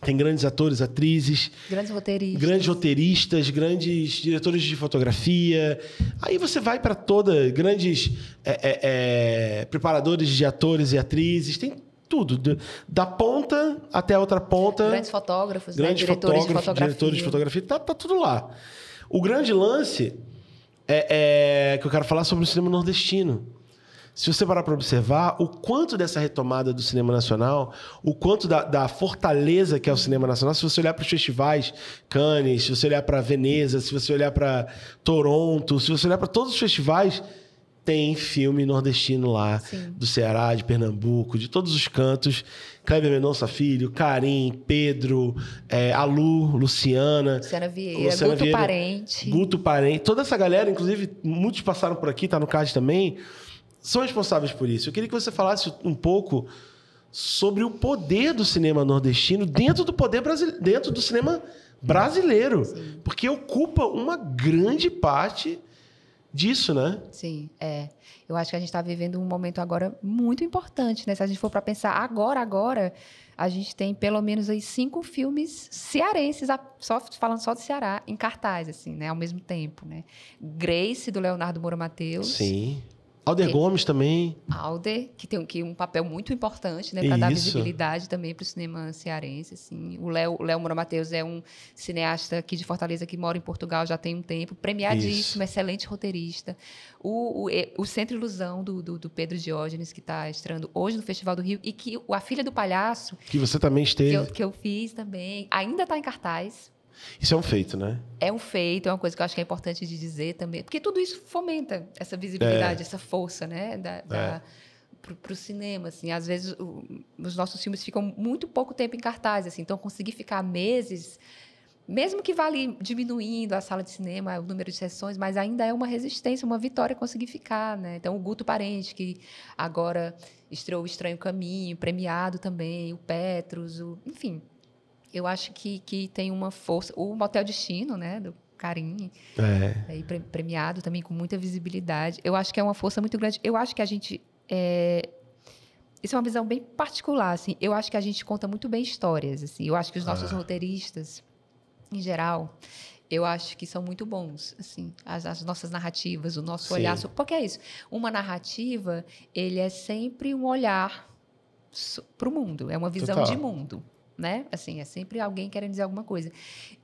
tem grandes atores, atrizes. Grandes roteiristas. Grandes roteiristas, grandes diretores de fotografia. Aí você vai para toda. Grandes é, é, é, preparadores de atores e atrizes. Tem tudo, da ponta até a outra ponta. Grandes fotógrafos, né? grandes né? diretores fotógrafos, de fotografia. Diretores de fotografia, tá, tá tudo lá. O grande lance é, é, que eu quero falar sobre o cinema nordestino. Se você parar para observar o quanto dessa retomada do cinema nacional, o quanto da, da fortaleza que é o cinema nacional, se você olhar para os festivais, Cannes, se você olhar para Veneza, se você olhar para Toronto, se você olhar para todos os festivais, tem filme nordestino lá, Sim. do Ceará, de Pernambuco, de todos os cantos. Kleber Mendonça Filho, Karim, Pedro, é, Alu, Luciana. Luciana Vieira, Luciana Guto Vieira, Parente. Guto Parente. Toda essa galera, inclusive, muitos passaram por aqui, tá no card também, são responsáveis por isso. Eu queria que você falasse um pouco sobre o poder do cinema nordestino dentro do poder brasileiro, dentro do cinema brasileiro, Sim. porque ocupa uma grande parte disso, né? Sim, é. Eu acho que a gente está vivendo um momento agora muito importante, né? Se a gente for para pensar agora, agora, a gente tem pelo menos aí cinco filmes cearenses, só falando só do Ceará, em cartaz, assim, né? Ao mesmo tempo, né? Grace, do Leonardo Moura Mateus. Sim. Alder é, Gomes também. Alder, que tem um, que é um papel muito importante, né, para dar visibilidade também para o cinema cearense, assim. O Léo, Léo Moura Mateus é um cineasta aqui de Fortaleza que mora em Portugal já tem um tempo, premiadíssimo, Isso. excelente roteirista. O, o, o Centro Ilusão do, do, do Pedro Diógenes que está estreando hoje no Festival do Rio e que a Filha do Palhaço que você também esteve, que eu, que eu fiz também, ainda está em cartaz. Isso é um feito, né? É um feito, é uma coisa que eu acho que é importante de dizer também, porque tudo isso fomenta essa visibilidade, é. essa força, né, da, da é. para o cinema, assim, às vezes o, os nossos filmes ficam muito pouco tempo em cartaz, assim, então conseguir ficar meses mesmo que vá diminuindo a sala de cinema, o número de sessões, mas ainda é uma resistência, uma vitória conseguir ficar, né? Então, o Guto Parente, que agora estreou o Estranho Caminho, premiado também, o Petrus, o... enfim, eu acho que, que tem uma força. O Motel Destino, né? Do Carim, é. aí, é, premiado também com muita visibilidade. Eu acho que é uma força muito grande. Eu acho que a gente. É, isso é uma visão bem particular, assim. Eu acho que a gente conta muito bem histórias, assim. Eu acho que os nossos ah. roteiristas, em geral, eu acho que são muito bons, assim, as, as nossas narrativas, o nosso Sim. olhar. porque é isso. Uma narrativa, ele é sempre um olhar para o mundo. É uma visão Total. de mundo né? Assim, é sempre alguém querendo dizer alguma coisa.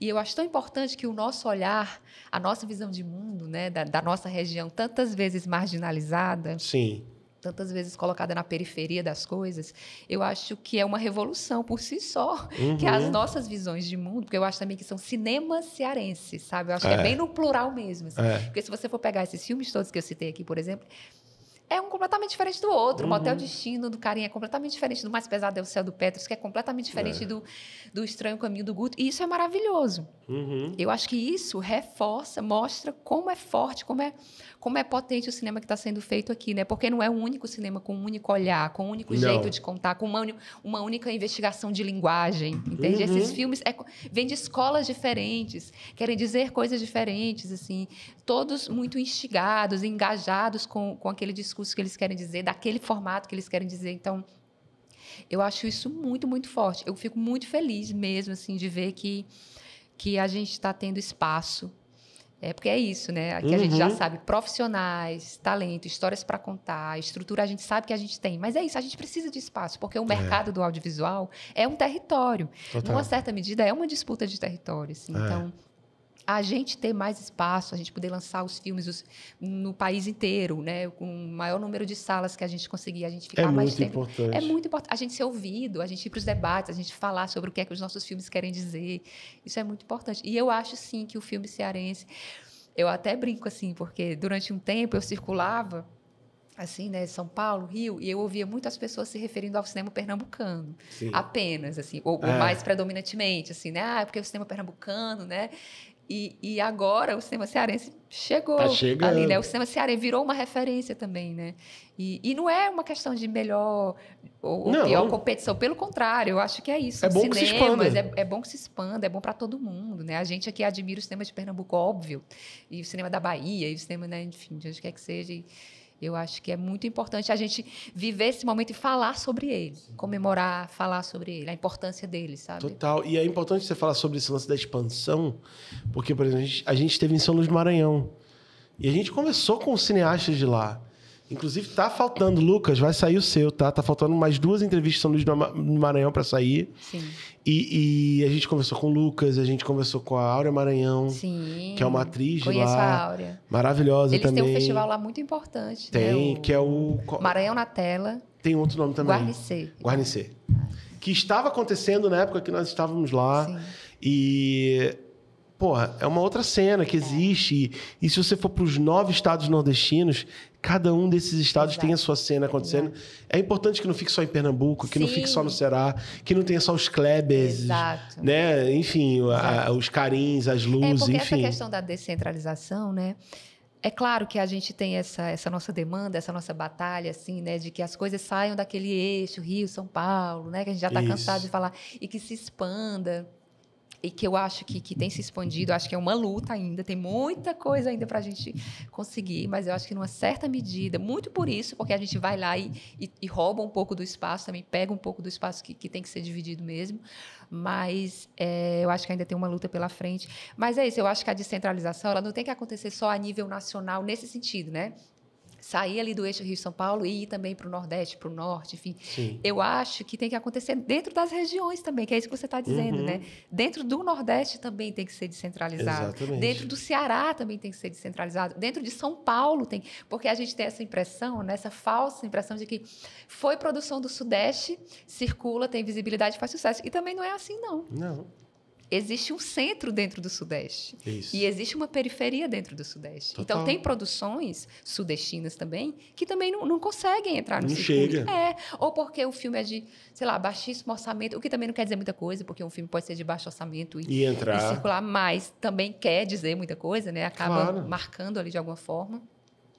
E eu acho tão importante que o nosso olhar, a nossa visão de mundo, né, da, da nossa região, tantas vezes marginalizada. Sim tantas vezes colocada na periferia das coisas, eu acho que é uma revolução por si só, uhum. que as uhum. nossas visões de mundo, porque eu acho também que são cinemas cearenses, sabe? Eu acho é. que é bem no plural mesmo. Assim. É. Porque se você for pegar esses filmes todos que eu citei aqui, por exemplo, é um completamente diferente do outro. Uhum. O Motel uhum. Destino do Carinha é completamente diferente do Mais Pesado é o Céu do Petros, que é completamente diferente é. Do, do Estranho Caminho do Guto. E isso é maravilhoso. Uhum. Eu acho que isso reforça, mostra como é forte, como é, como é potente o cinema que está sendo feito aqui, né? Porque não é um único cinema com um único olhar, com um único não. jeito de contar, com uma, uma única investigação de linguagem, entende? Uhum. Esses filmes é, vêm de escolas diferentes, querem dizer coisas diferentes, assim, todos muito instigados, engajados com, com aquele discurso discurso que eles querem dizer, daquele formato que eles querem dizer. Então, eu acho isso muito, muito forte. Eu fico muito feliz mesmo, assim, de ver que, que a gente está tendo espaço. É porque é isso, né? Aqui uhum. a gente já uhum. sabe profissionais, talento, histórias para contar, estrutura a gente sabe que a gente tem, mas é isso, a gente precisa de espaço, porque o é. mercado é. do audiovisual é um território. Total. Numa certa medida é uma disputa de território, assim, é. Então, a gente ter mais espaço, a gente poder lançar os filmes os, no país inteiro, né? Com o maior número de salas que a gente conseguir, a gente ficar é mais tempo. Importante. É muito importante. A gente ser ouvido, a gente ir para os debates, a gente falar sobre o que é que os nossos filmes querem dizer. Isso é muito importante. E eu acho, sim, que o filme cearense. Eu até brinco assim, porque durante um tempo eu circulava assim, né, São Paulo, Rio, e eu ouvia muitas pessoas se referindo ao cinema pernambucano, Sim. apenas, assim, ou, é. mais predominantemente, assim, né, ah, é porque o cinema pernambucano, né, e, e agora o cinema cearense chegou tá chegando. ali, né? O cinema cearense virou uma referência também, né? E, e não é uma questão de melhor ou, não. pior competição, pelo contrário, eu acho que é isso. É bom cinemas, que se expanda. É, é, bom que se expanda, é bom para todo mundo, né? A gente aqui admira o cinema de Pernambuco, óbvio, e o cinema da Bahia, e o cinema, né, enfim, de onde quer que seja. E, eu acho que é muito importante a gente viver esse momento e falar sobre ele, Sim. comemorar, falar sobre ele, a importância dele, sabe? Total. E é importante você falar sobre esse lance da expansão, porque, por exemplo, a gente, a gente esteve em São Luís do Maranhão e a gente conversou com os cineastas de lá. Inclusive, tá faltando, Lucas, vai sair o seu, tá? Tá faltando mais duas entrevistas São Luís do Maranhão para sair. Sim. E, e, a gente conversou com o Lucas, a gente conversou com a Áurea Maranhão, Sim. que é uma atriz Conheço lá. a Áurea. Maravilhosa Eles também. Eles têm um festival lá muito importante. Né? Tem, né? o... que é o... Maranhão na Tela. Tem outro nome também. Guarnicê. Guarnicê. Que estava acontecendo na época que nós estávamos lá. Sim. E porra, é uma outra cena que é. existe. E, e se você for para os nove estados nordestinos, cada um desses estados Exato. tem a sua cena acontecendo. Exato. É importante que não fique só em Pernambuco, que Sim. não fique só no Ceará, que não tenha só os Klebers, Exato. né? Enfim, a, os carins, as luzes, é porque enfim. Essa questão da descentralização, né? É claro que a gente tem essa, essa nossa demanda, essa nossa batalha, assim, né? De que as coisas saiam daquele eixo, Rio, São Paulo, né? Que a gente já está cansado de falar. E que se expanda e que eu acho que, que tem se expandido, acho que é uma luta ainda, tem muita coisa ainda para a gente conseguir, mas eu acho que numa certa medida, muito por isso, porque a gente vai lá e, e, e rouba um pouco do espaço, também pega um pouco do espaço que, que tem que ser dividido mesmo, mas é, eu acho que ainda tem uma luta pela frente. Mas é isso, eu acho que a descentralização ela não tem que acontecer só a nível nacional nesse sentido, né? sair ali do eixo Rio-São Paulo e ir também para o Nordeste, para o Norte, enfim. Sim. Eu acho que tem que acontecer dentro das regiões também, que é isso que você está dizendo, uhum. né? Dentro do Nordeste também tem que ser descentralizado. Exatamente. Dentro do Ceará também tem que ser descentralizado. Dentro de São Paulo tem, porque a gente tem essa impressão, né? essa falsa impressão de que foi produção do Sudeste, circula, tem visibilidade, faz sucesso. E também não é assim, não. Não existe um centro dentro do Sudeste. Isso. E existe uma periferia dentro do Sudeste. Então, Total. Então, tem produções sudestinas também que também não, não conseguem entrar no não circuito. Chega. É, ou porque o filme é de, sei lá, baixíssimo orçamento, o que também não quer dizer muita coisa, porque um filme pode ser de baixo orçamento e, e entrar. E circular, mas também quer dizer muita coisa, né? Acaba claro. marcando ali de alguma forma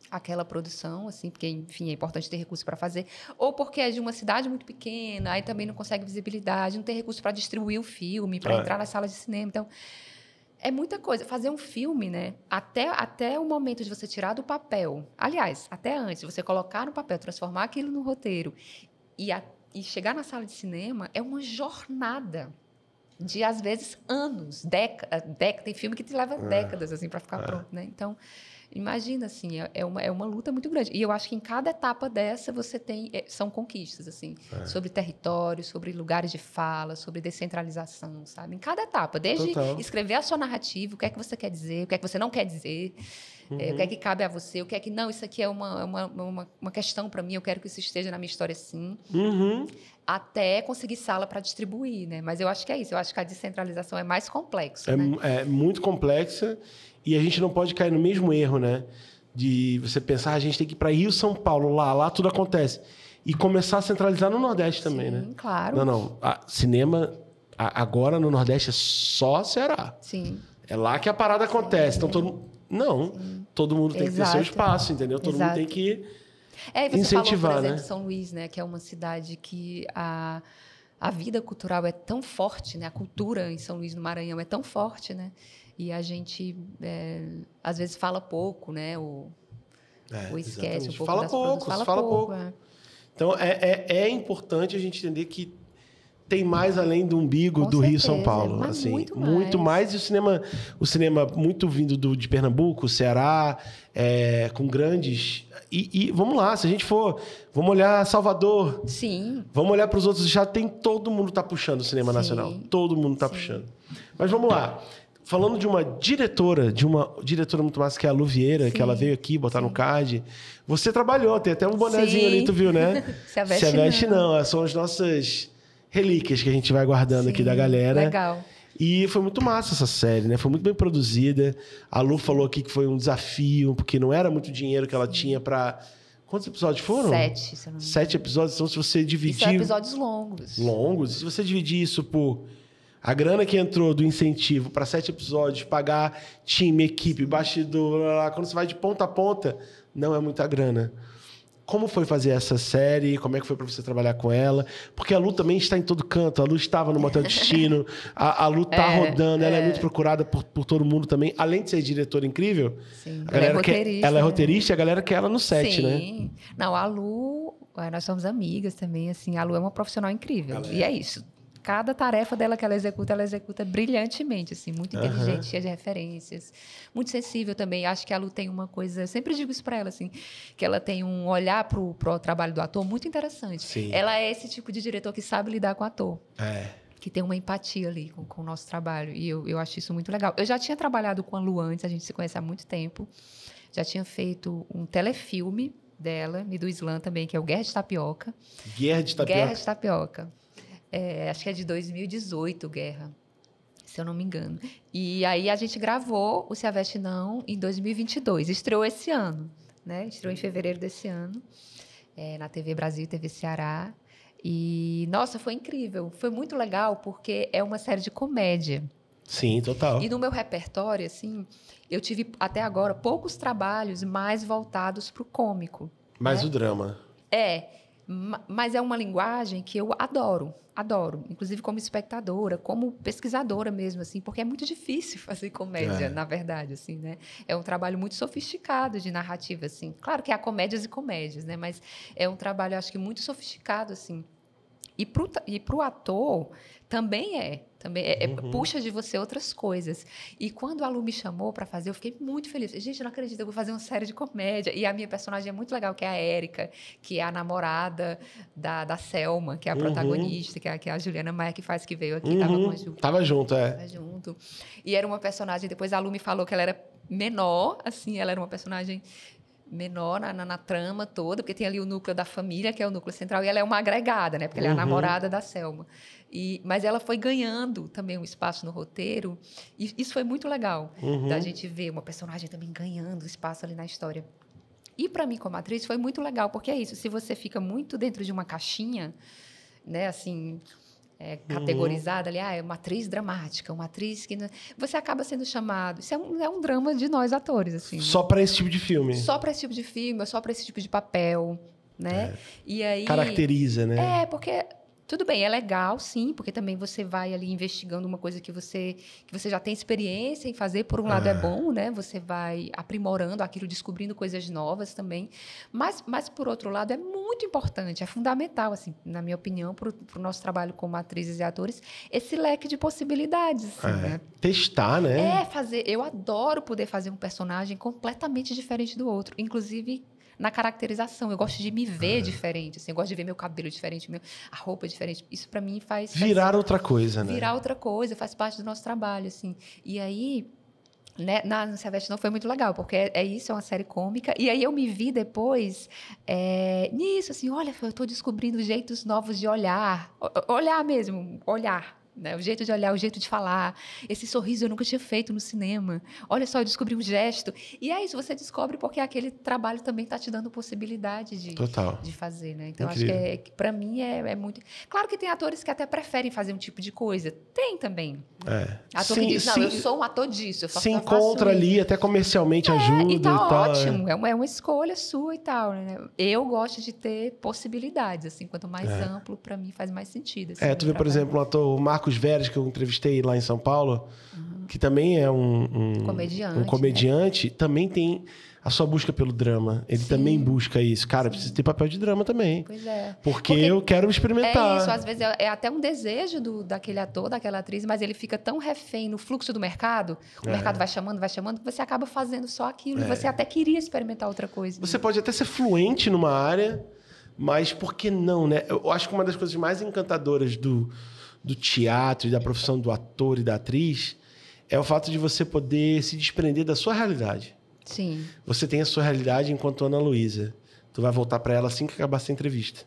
aquela produção, assim, porque, enfim, é importante ter recurso para fazer, ou porque é de uma cidade muito pequena, aí também não consegue visibilidade, não tem recurso para distribuir o filme, para é. entrar nas salas de cinema. Então, é muita coisa. Fazer um filme, né? Até, até o momento de você tirar do papel, aliás, até antes, você colocar no papel, transformar aquilo no roteiro e, a, e chegar na sala de cinema, é uma jornada de às vezes anos, décadas, tem filme que te leva é. décadas assim para ficar é. pronto, né? Então, Imagina, assim, é, é, uma, é uma luta muito grande. E eu acho que em cada etapa dessa você tem. É, são conquistas, assim, é. sobre território, sobre lugares de fala, sobre descentralização, sabe? Em cada etapa. Desde Total. escrever a sua narrativa, o que é que você quer dizer, o que é que você não quer dizer. Uhum. É, o que é uhum. que cabe a você? O que é que não? Isso aqui é uma, é uma, uma, uma questão para mim. Eu quero que isso esteja na minha história sim. Uhum. Até conseguir sala para distribuir, né? Mas eu acho que é isso. Eu acho que a descentralização é mais complexa. É, né? é muito complexa. E a gente não pode cair no mesmo erro, né? De você pensar, ah, a gente tem que ir para Rio, São Paulo, lá, lá tudo acontece. E começar a centralizar no Nordeste também, né? Sim, né? claro. Não, não. A cinema a, agora no Nordeste é só Ceará. Sim. É lá que a parada acontece. Então todo mundo. Não. Sim. Todo mundo tem Exato. que ter seu espaço, entendeu? Todo Exato. mundo tem que. É, e você incentivar, falou, por né? exemplo, né? São Luís, né? Que é uma cidade que a, a vida cultural é tão forte, né? A cultura em São Luís, no Maranhão, é tão forte, né? E a gente, é, às vezes, fala pouco, né? Ou, é, ou esquece exatamente. um pouco fala das pouco, fala, fala pouco. pouco. É. Então, é, é, é, importante a gente entender que tem mais além do umbigo Com do certeza, Rio São Paulo, assim, muito mais. muito mais. E o cinema, o cinema muito vindo do, de Pernambuco, Ceará, é, com grandes e, e, vamos lá, se a gente for, vamos olhar Salvador. Sim. Vamos olhar para os outros estados, tem todo mundo tá puxando o cinema Sim. nacional. Todo mundo tá Sim. puxando. Mas vamos lá falando de uma diretora, de uma diretora muito massa, que é a Lu Vieira, que ela veio aqui botar Sim. no card. Você trabalhou, tem até um bonézinho Sim. ali, tu viu, né? Se aveste, Se aveste não. não. São as nossas relíquias que a gente vai guardando aqui da galera. Legal. E foi muito massa essa série, né? Foi muito bem produzida. A Lu falou aqui que foi um desafio, porque não era muito dinheiro que ela tinha para Quantos episódios foram? Sete, se não me Sete episódios. Então, se você é dividir. E são episódios longos. Longos. Se você dividir isso por a grana que entrou do incentivo para sete episódios, pagar time, equipe, bastidor, blá, blá, quando você vai de ponta a ponta, não é muita grana. Como foi fazer essa série? Como é que foi para você trabalhar com ela? Porque a Lu também está em todo canto. A Lu estava no Motel Destino. A, a Lu tá é, rodando. Ela é. é muito procurada por, por, todo mundo também. Além de ser diretora incrível, Sim, a galera ela é roteirista. Quer, ela é né? roteirista e a galera quer ela no set, Sim. né? Sim. Não, a Lu... Nós somos amigas também, assim. A Lu é uma profissional incrível. Galera. É. E é isso cada tarefa dela que ela executa, ela executa brilhantemente, assim, muito inteligente, uhum. cheia de referências, muito sensível também. Acho que a Lu tem uma coisa, eu sempre digo isso para ela, assim, que ela tem um olhar pro, pro trabalho do ator muito interessante. Sim. Ela é esse tipo de diretor que sabe lidar com o ator. É. Que tem uma empatia ali com, com o nosso trabalho. E eu, eu acho isso muito legal. Eu já tinha trabalhado com a Lu antes, a gente se conhece há muito tempo. Já tinha feito um telefilme dela e do Islã também, que é o Guerra de Tapioca. Guerra de Tapioca. Guerra de Tapioca é, acho que é de 2018, Guerra, se eu não me engano. E aí a gente gravou o Se a Veste Não em 2022, estreou esse ano, né? Estreou em fevereiro desse ano, é, na TV Brasil e TV Ceará. E, nossa, foi incrível. Foi muito legal, porque é uma série de comédia. Sim, total. E no meu repertório, assim, eu tive até agora poucos trabalhos mais voltados para o cômico. Mais né? o drama. É mas é uma linguagem que eu adoro, adoro, inclusive como espectadora, como pesquisadora mesmo, assim, porque é muito difícil fazer comédia, é. na verdade, assim, né? É um trabalho muito sofisticado de narrativa, assim. Claro que há comédias e comédias, né? Mas é um trabalho, acho que muito sofisticado, assim. E para o ator também é. Também é, é, uhum. puxa de você outras coisas. E quando a Lu me chamou para fazer, eu fiquei muito feliz. Gente, eu não acredito, eu vou fazer uma série de comédia. E a minha personagem é muito legal, que é a Érica, que é a namorada da, da Selma, que é a uhum. protagonista, que é, que é, a Juliana Maia que faz, que veio aqui, uhum. tava com a Ju. Tava junto, é. Tava junto. E era uma personagem, depois a Lu me falou que ela era menor, assim, ela era uma personagem menor na, na, trama toda, porque tem ali o núcleo da família, que é o núcleo central, e ela é uma agregada, né? Porque ela é a uhum. namorada da Selma. E, mas ela foi ganhando também um espaço no roteiro, e isso foi muito legal, uhum. da gente ver uma personagem também ganhando espaço ali na história. E para mim, como atriz, foi muito legal, porque é isso, se você fica muito dentro de uma caixinha, né, assim, é, uhum. categorizada uhum. ali, ah, é uma atriz dramática, uma atriz que. Você acaba sendo chamado. Isso é um, é um drama de nós atores, assim. Né? Só para esse tipo de filme. Só para esse tipo de filme, só para esse tipo de papel, né? É. E aí. Caracteriza, né? É, porque tudo bem, é legal, sim, porque também você vai ali investigando uma coisa que você, que você já tem experiência em fazer. Por um lado é, é bom, né? Você vai aprimorando aquilo, descobrindo coisas novas também. Mas, mas por outro lado, é muito importante, é fundamental, assim, na minha opinião, para o nosso trabalho como atrizes e atores, esse leque de possibilidades. Assim, é. né? Testar, né? É, fazer. Eu adoro poder fazer um personagem completamente diferente do outro. Inclusive, na caracterização. Eu gosto de me ver é. diferente, assim, eu gosto de ver meu cabelo diferente, meu, a roupa é diferente. Isso para mim faz virar faz, outra coisa, virar né? Virar outra coisa, faz parte do nosso trabalho, assim. E aí né, na Celeste não foi muito legal, porque é, é, isso, é uma série cômica. E aí eu me vi depois é, nisso, assim, olha, eu estou descobrindo jeitos novos de olhar. O, olhar mesmo, olhar. Né? O jeito de olhar, o jeito de falar. Esse sorriso eu nunca tinha feito no cinema. Olha só, eu descobri um gesto. E é isso, você descobre porque aquele trabalho também está te dando possibilidade de, Total. de fazer. Né? Então, Incrível. acho que é, para mim é, é, muito. Claro que tem atores que até preferem fazer um tipo de coisa. Tem também. É. Ator sim, que diz, não, sim, eu sou um ator disso. Eu se encontra ali, isso. até comercialmente é, ajuda. E tá e é. ótimo, é. Uma, é uma escolha sua e tal. Né? Eu gosto de ter possibilidades. assim Quanto mais é. amplo, para mim faz mais sentido. É, assim, é, tu vê, por exemplo, um ator, o Marco Marcos Veras, que eu entrevistei lá em São Paulo, uhum. que também é um, um comediante, um né? comediante né? também tem a sua busca pelo drama. Ele Sim. também busca isso. Cara, precisa ter papel de drama também. Pois é. Porque, porque eu quero experimentar. É isso, às vezes é, é até um desejo do, daquele ator, daquela atriz, mas ele fica tão refém no fluxo do mercado, o é. mercado vai chamando, vai chamando, que você acaba fazendo só aquilo. É. E você até queria experimentar outra coisa. Você pode até ser fluente numa área, mas por que não, né? Eu acho que uma das coisas mais encantadoras do do teatro e da profissão do ator e da atriz é o fato de você poder se desprender da sua realidade. Sim. Você tem a sua realidade enquanto Ana Luísa. Tu vai voltar para ela assim que acabar essa entrevista.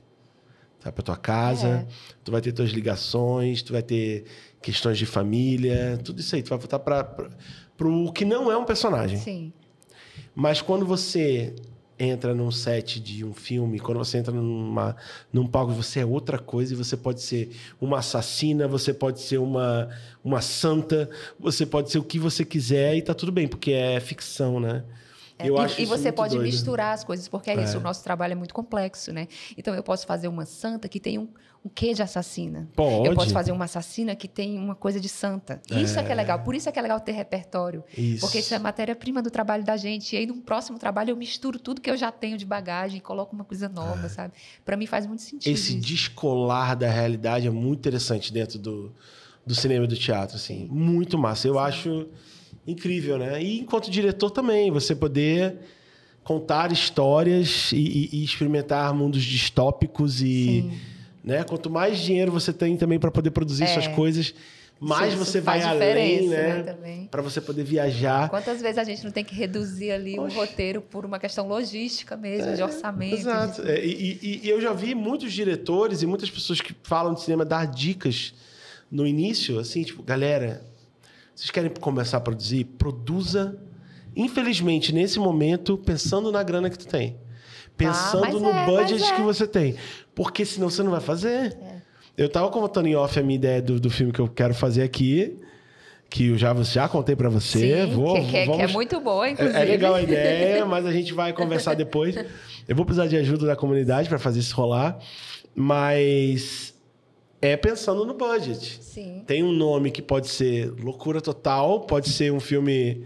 Tá para tua casa, é. tu vai ter tuas ligações, tu vai ter questões de família, tudo isso aí. Tu vai voltar para o que não é um personagem. Sim. Mas quando você entra num set de um filme, quando você entra numa, num palco, você é outra coisa e você pode ser uma assassina, você pode ser uma, uma santa, você pode ser o que você quiser e tá tudo bem, porque é ficção, né? É, eu e, acho e você pode doido. misturar as coisas, porque é, é, isso, o nosso trabalho é muito complexo, né? Então eu posso fazer uma santa que tem um, o que de assassina? Pode. Eu posso fazer uma assassina que tem uma coisa de santa. Isso é, é que é legal. Por isso é que é legal ter repertório. Isso. Porque isso é matéria-prima do trabalho da gente. E aí, no próximo trabalho, eu misturo tudo que eu já tenho de bagagem e coloco uma coisa nova, é. sabe? Para mim faz muito sentido. Esse isso. descolar da realidade é muito interessante dentro do, do cinema e do teatro, assim. Muito massa. Eu Sim. acho incrível, né? E enquanto diretor também, você poder contar histórias e, e, e experimentar mundos distópicos e... Sim né? Quanto mais dinheiro você tem também para poder produzir é. suas coisas, mais isso, você vai além, né? né para você poder viajar. Quantas vezes a gente não tem que reduzir ali Oxe. o roteiro por uma questão logística mesmo, é, de orçamento. Exato. De... É, e, e, e, eu já vi muitos diretores e muitas pessoas que falam de cinema dar dicas no início, assim, tipo, galera, vocês querem começar a produzir? Produza, infelizmente, nesse momento, pensando na grana que tu tem pensando ah, no é, budget que é. você tem. Porque senão você não vai fazer. É. Eu tava contando em off a minha ideia do, do filme que eu quero fazer aqui que eu já, já contei para você. Sim, vou, que, vamos... que, é muito boa, inclusive. É, é, legal a ideia, mas a gente vai conversar depois. Eu vou precisar de ajuda da comunidade para fazer isso rolar, mas é pensando no budget. Sim. Tem um nome que pode ser loucura total, pode ser um filme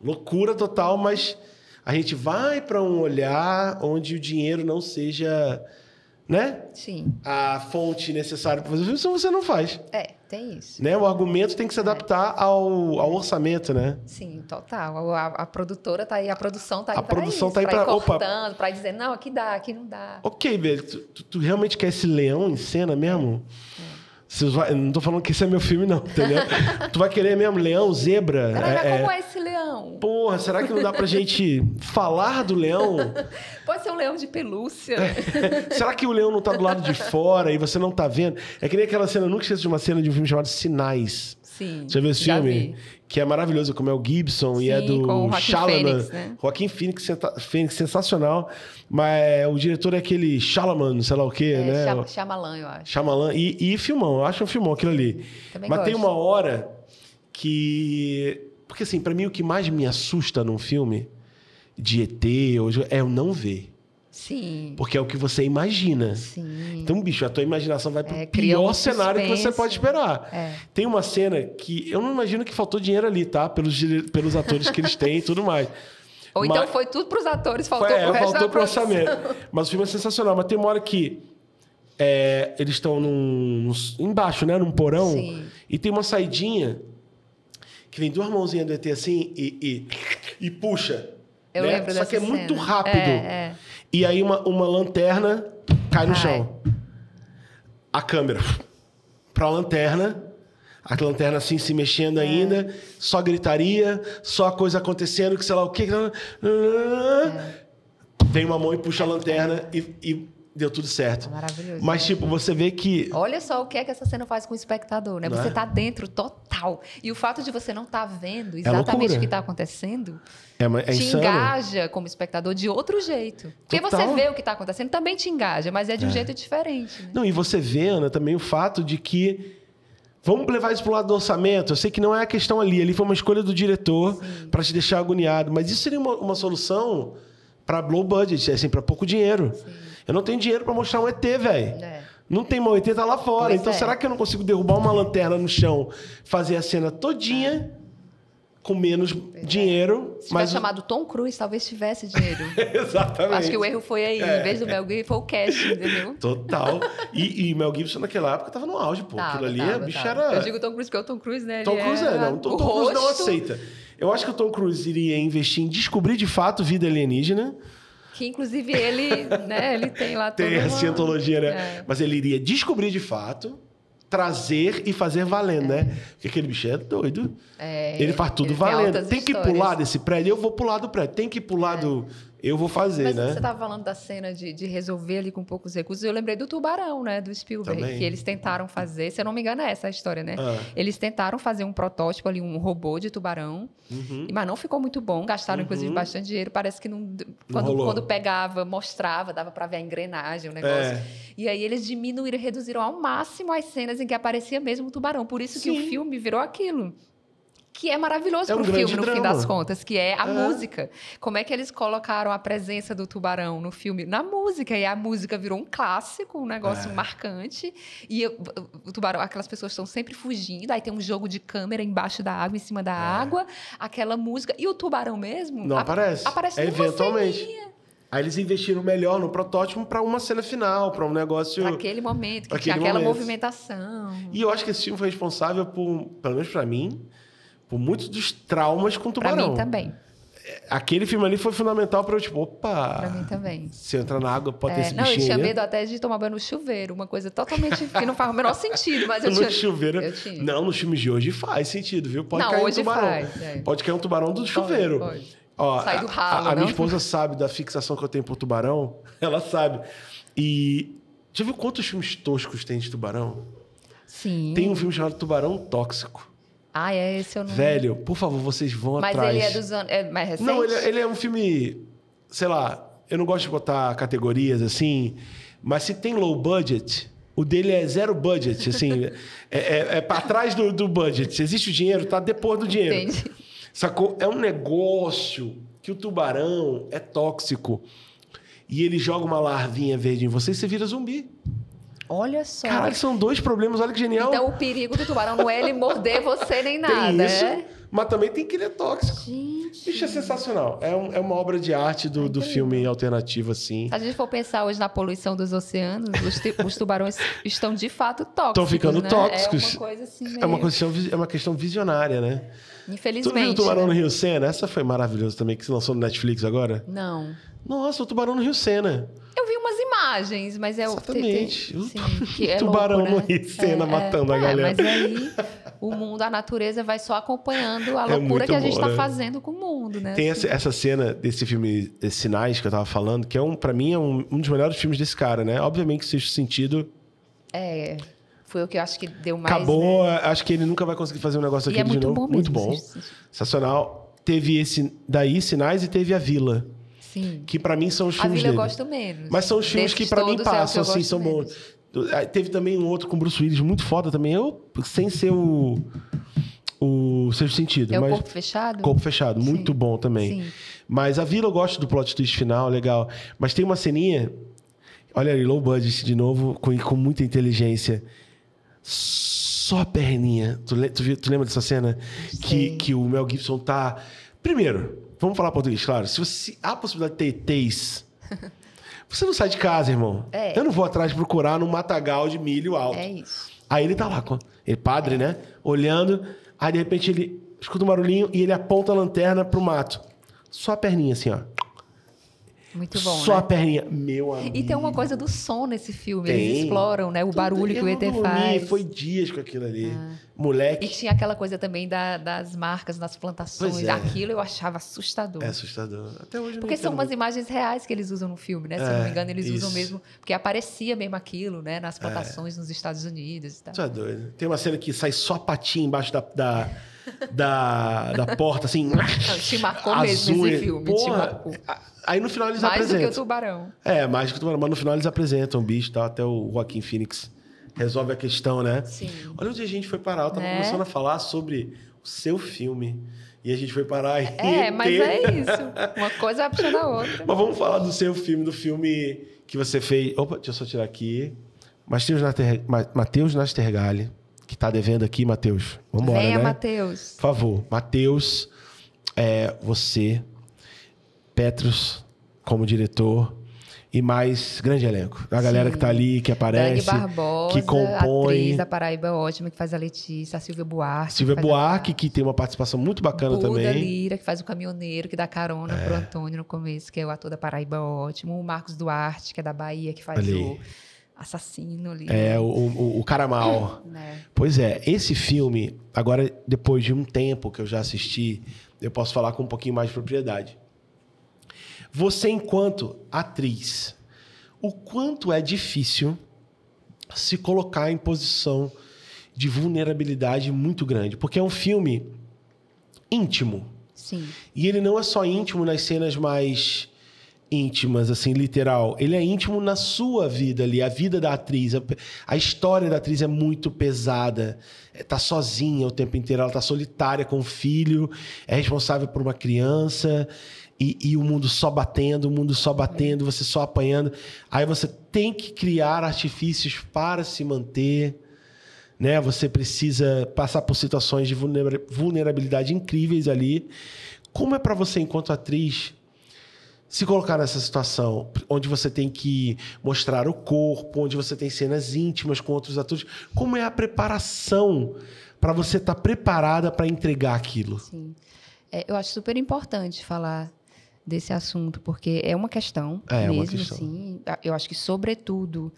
loucura total, mas a gente vai para um olhar onde o dinheiro não seja, né? Sim. A fonte necessária para fazer o filme, senão você não faz. É, tem isso. Né? O argumento tem que se é. adaptar é. ao, ao orçamento, né? Sim, total. A, a produtora tá aí, a produção tá aí. A produção isso, tá aí para cortando, para dizer não, aqui dá, aqui não dá. Ok, velho. Tu, tu, realmente quer esse leão em cena mesmo? É vai, não tô falando que esse é meu filme, não, entendeu? tu vai querer mesmo leão, zebra? Caraca, é, é, como é esse leão? Porra, será que não dá pra gente falar do leão? Pode ser um leão de pelúcia. É, será que o leão não tá do lado de fora e você não tá vendo? É que nem aquela cena, eu nunca esqueço de uma cena de um filme chamado Sinais. Sim. Já viu esse já filme? Vi. Que é maravilhoso, como é o Gibson Sim, e é do Shalaman. Né? Joaquim Phoenix, sensacional. Mas é, o diretor é aquele Shalaman, sei lá o quê, é, né? Shamalan, eu acho. Shamalan. E, e filmão, eu acho um filmão aquilo ali. Também Mas gosto. tem uma hora que. Porque assim, para mim o que mais me assusta num filme de ET hoje é eu não ver. Sim. Porque é o que você imagina. Sim. Então, bicho, a tua imaginação vai pro é, pior um cenário que você pode esperar. É. Tem uma cena que eu não imagino que faltou dinheiro ali, tá? Pelos, pelos atores que eles têm e tudo mais. Ou então mas, então foi tudo pros atores, faltou foi, é, resto faltou da pro orçamento. Mas o filme é sensacional. Mas tem uma hora que é, eles estão embaixo, né? Num porão. Sim. E tem uma saidinha que vem duas mãozinhas do ET assim e, e, e puxa. Eu né? lembro Só que é cena. muito rápido. É, é. E aí uma, uma lanterna cai no Ai. chão. A câmera pra lanterna. A lanterna assim se mexendo é. ainda, é. só gritaria, só coisa acontecendo, que sei lá o que. É. Vem uma mão e puxa a lanterna e, e deu tudo certo. Maravilhoso. Mas, né? tipo, você vê que. Olha só o que é que essa cena faz com o espectador, né? você está é? dentro total. E o fato de você não estar tá vendo é exatamente é o que está acontecendo é, é te insano. engaja como espectador de outro jeito. Porque você vê o que está acontecendo, também te engaja, mas é de um é. jeito diferente. Né? Não, e você vê, Ana, também o fato de que. Vamos levar isso para o lado do orçamento. Eu sei que não é a questão ali. Ali foi uma escolha do diretor para te deixar agoniado. Mas isso seria uma, uma solução para low budget, assim, para pouco dinheiro. Sim. Eu não tenho dinheiro para mostrar um ET, velho. É. Não tem mal ET tá lá fora. Pois então é. será que eu não consigo derrubar uma lanterna no chão, fazer a cena todinha? com menos é. dinheiro. Se mas... tivesse chamado Tom Cruise, talvez tivesse dinheiro. Exatamente. Acho que o erro foi aí. É. Em vez do é. Mel Gibson, foi o cash, entendeu? Total. E, e Mel Gibson naquela época tava no auge, pô. Tava, Aquilo ali, tava, a bicha tava. era... Eu digo Tom Cruise porque é o Tom Cruise, né? Tom Cruise é, não. Tom, Tom Cruise não aceita. Eu acho que o Tom Cruise iria investir em descobrir de fato vida alienígena que inclusive ele, né, ele tem lá Tem a uma... né? É. Mas ele iria descobrir de fato, trazer e fazer valendo, é. né? Porque aquele bicho é doido. É, ele faz tudo ele valendo. Tem, tem que pular desse prédio, eu vou pular do prédio. Tem que pular é. do eu vou fazer, Mas né? Você estava falando da cena de, de, resolver ali com poucos recursos. Eu lembrei do Tubarão, né? Do Spielberg, Também. que eles tentaram fazer. Se eu não me engano, é essa a história, né? Ah. Eles tentaram fazer um protótipo ali, um robô de tubarão. Uhum. Mas não ficou muito bom. Gastaram, uhum. inclusive, bastante dinheiro. Parece que não. Quando, não quando pegava, mostrava, dava para ver a engrenagem, o é. negócio. É. E aí eles diminuíram, reduziram ao máximo as cenas em que aparecia mesmo o tubarão. Por isso Sim. que o filme virou aquilo que é maravilhoso é um pro filme, no fim das contas, que é a é. música. Como é que eles colocaram a presença do tubarão no filme? Na música. E a música virou um clássico, um negócio é. marcante. E o tubarão, aquelas pessoas estão sempre fugindo. Aí tem um jogo de câmera embaixo da água, em cima da é. água. Aquela música. E o tubarão mesmo... Não ap aparece. Aparece é eventualmente. Ceninha. Aí eles investiram melhor no protótipo para uma cena final, para um negócio. Aquele momento, que aquele tinha aquela momento. movimentação. E eu acho que esse filme foi responsável por, pelo menos para mim, por tipo, muitos dos traumas com tubarão. Pra mim também. É, aquele filme ali foi fundamental para eu, tipo, opa. Pra mim também. Se entra na água, pode é, ter esse Não, eu tinha medo até de tomar banho no chuveiro, uma coisa totalmente que não faz o menor sentido, mas eu no tinha. chuveiro. Eu tinha. Não, nos filmes de hoje faz sentido, viu? Pode não, cair um tubarão. Faz, é. Pode cair um tubarão do chuveiro. Pode. Ó, Sai do ralo. A, a minha esposa sabe da fixação que eu tenho por tubarão, ela sabe. E já viu quantos filmes toscos tem de tubarão? Sim. Tem um filme chamado Tubarão Tóxico. Ah, é esse eu não. Velho, por favor, vocês vão Mas atrás. Mas ele é dos anos. É mais recente? Não, ele, é, ele, é um filme. Sei lá, eu não gosto de botar categorias assim. Mas se tem low budget, o dele é zero budget. Assim, é, é, é para trás do, do budget. Existe o dinheiro, tá depois do dinheiro. Entendi. Sacou? É um negócio que o tubarão é tóxico. E ele joga uma larvinha verde em você e você vira zumbi. Olha só. Caralho, são dois problemas, olha que genial. Então o perigo do tubarão não é ele morder você nem nada. Tem né? isso, é? mas também tem que ele é tóxico. Gente. Bicho, é sensacional. É, um, é uma obra de arte do, do filme alternativo, assim. Se a gente for pensar hoje na poluição dos oceanos, os, os tubarões estão de fato tóxicos. Estão ficando né? tóxicos. É uma coisa assim. Meio... É, uma questão, é uma questão visionária, né? Infelizmente. Tu viu o tubarão né? no Rio Sena? Essa foi maravilhosa também, que se lançou no Netflix agora? Não. Nossa, o tubarão no Rio Sena. Eu vi umas imagens, mas é... Exatamente. o tem, É o tubarão louco, né? no Rio Sena é, matando é, a galera. Mas aí o mundo, a natureza vai só acompanhando a é loucura que a gente está né? fazendo com o mundo, né? Tem assim. essa, essa, cena desse filme Sinais que eu tava falando, que é um, para mim é um, um dos melhores filmes desse cara, né? Obviamente que Sexto Sentido... É foi o que eu acho que deu mais. Acabou, né? acho que ele nunca vai conseguir fazer um negócio aqui é de novo. Bom mesmo, muito bom. Sensacional. Teve esse daí, Sinais, e teve a Vila. Sim. Que para mim são os filmes. A Vila dele. eu gosto menos. Mas são os filmes Desses que para mim é passam, é assim, são menos. bons. Ah, teve também um outro com Bruce Willis muito foda também. Eu, sem ser o. O Sexto Sentido. É mas... Corpo Fechado? Corpo Fechado, Sim. muito bom também. Sim. Mas a Vila eu gosto do plot twist final, legal. Mas tem uma ceninha. Olha ali, low budget de novo, com, com muita inteligência. Só a perninha. Tu, tu, tu lembra dessa cena? Que, que o Mel Gibson tá. Primeiro, Vamos falar português, claro. Se você, há a possibilidade de ter ETs, você não sai de casa, irmão. É. Eu não vou atrás procurar num matagal de milho alto. É isso. Aí ele tá lá, ele padre, é. né? Olhando. Aí de repente ele escuta um barulhinho e ele aponta a lanterna pro mato. Só a perninha assim, ó. Muito bom. Só né? a perninha. Meu amigo. E tem uma coisa do som nesse filme. Tem. Eles exploram, né? O Tudo barulho que o ET dormi, faz. Foi dias com aquilo ali. Ah. Moleque. E tinha aquela coisa também da, das marcas nas plantações. É. Aquilo eu achava assustador. É assustador. Até hoje Porque são umas muito. imagens reais que eles usam no filme, né? Se é, não me é, engano, eles isso. usam mesmo. Porque aparecia mesmo aquilo, né? Nas é. plantações é. nos Estados Unidos e tal. Isso é doido. Tem uma cena que sai só patinha embaixo da... da da, da porta, assim. te marcou mesmo esse filme, porra, Aí no final eles mais apresentam. Mais do que o tubarão. É, mais do que o tubarão. Mas no final eles apresentam o bicho tá? até o Joaquim Phoenix resolve a questão, né? Sim. Olha onde a gente foi parar. Eu tava né? começando a falar sobre o seu filme. E a gente foi parar é, e. É, mas é isso. Uma coisa puxa da outra. mas vamos falar do seu filme, do filme que você fez. Opa, deixa eu só tirar aqui. Matheus Nastergalli que tá devendo aqui, Matheus? Vambora, Venha, né? Matheus. Por favor, Matheus, é, você, Petros como diretor e mais grande elenco. A galera Sim. que tá ali, que aparece, Barbosa, que compõe. a da Paraíba ótima, que faz a Letícia, a Silvia Buarque. Silvia que Buarque, a... que tem uma participação muito bacana Buda também. Lira, que faz o caminhoneiro, que dá carona é. pro Antônio no começo, que é o ator da Paraíba ótimo. O Marcos Duarte, que é da Bahia, que faz ali. o assassino ali. É, o, o, o cara mal. né? Pois é, esse filme, agora depois de um tempo que eu já assisti, eu posso falar com um pouquinho mais de propriedade. Você, enquanto atriz, o quanto é difícil se colocar em posição de vulnerabilidade muito grande, porque é um filme íntimo. Sim. E ele não é só íntimo nas cenas mais íntimas, assim, literal. Ele é íntimo na sua vida ali, a vida da atriz. A, a história da atriz é muito pesada. É, tá sozinha o tempo inteiro, ela tá solitária com o filho, é responsável por uma criança. E, e, o mundo só batendo, o mundo só batendo, você só apanhando. Aí você tem que criar artifícios para se manter, né? Você precisa passar por situações de vulnerabilidade incríveis ali. Como é para você enquanto atriz se colocar nessa situação onde você tem que mostrar o corpo, onde você tem cenas íntimas com outros atores, como é a preparação para você estar tá preparada para entregar aquilo? Sim. É, eu acho super importante falar desse assunto, porque é uma questão é, mesmo, é uma questão. Assim, eu acho que, sobretudo,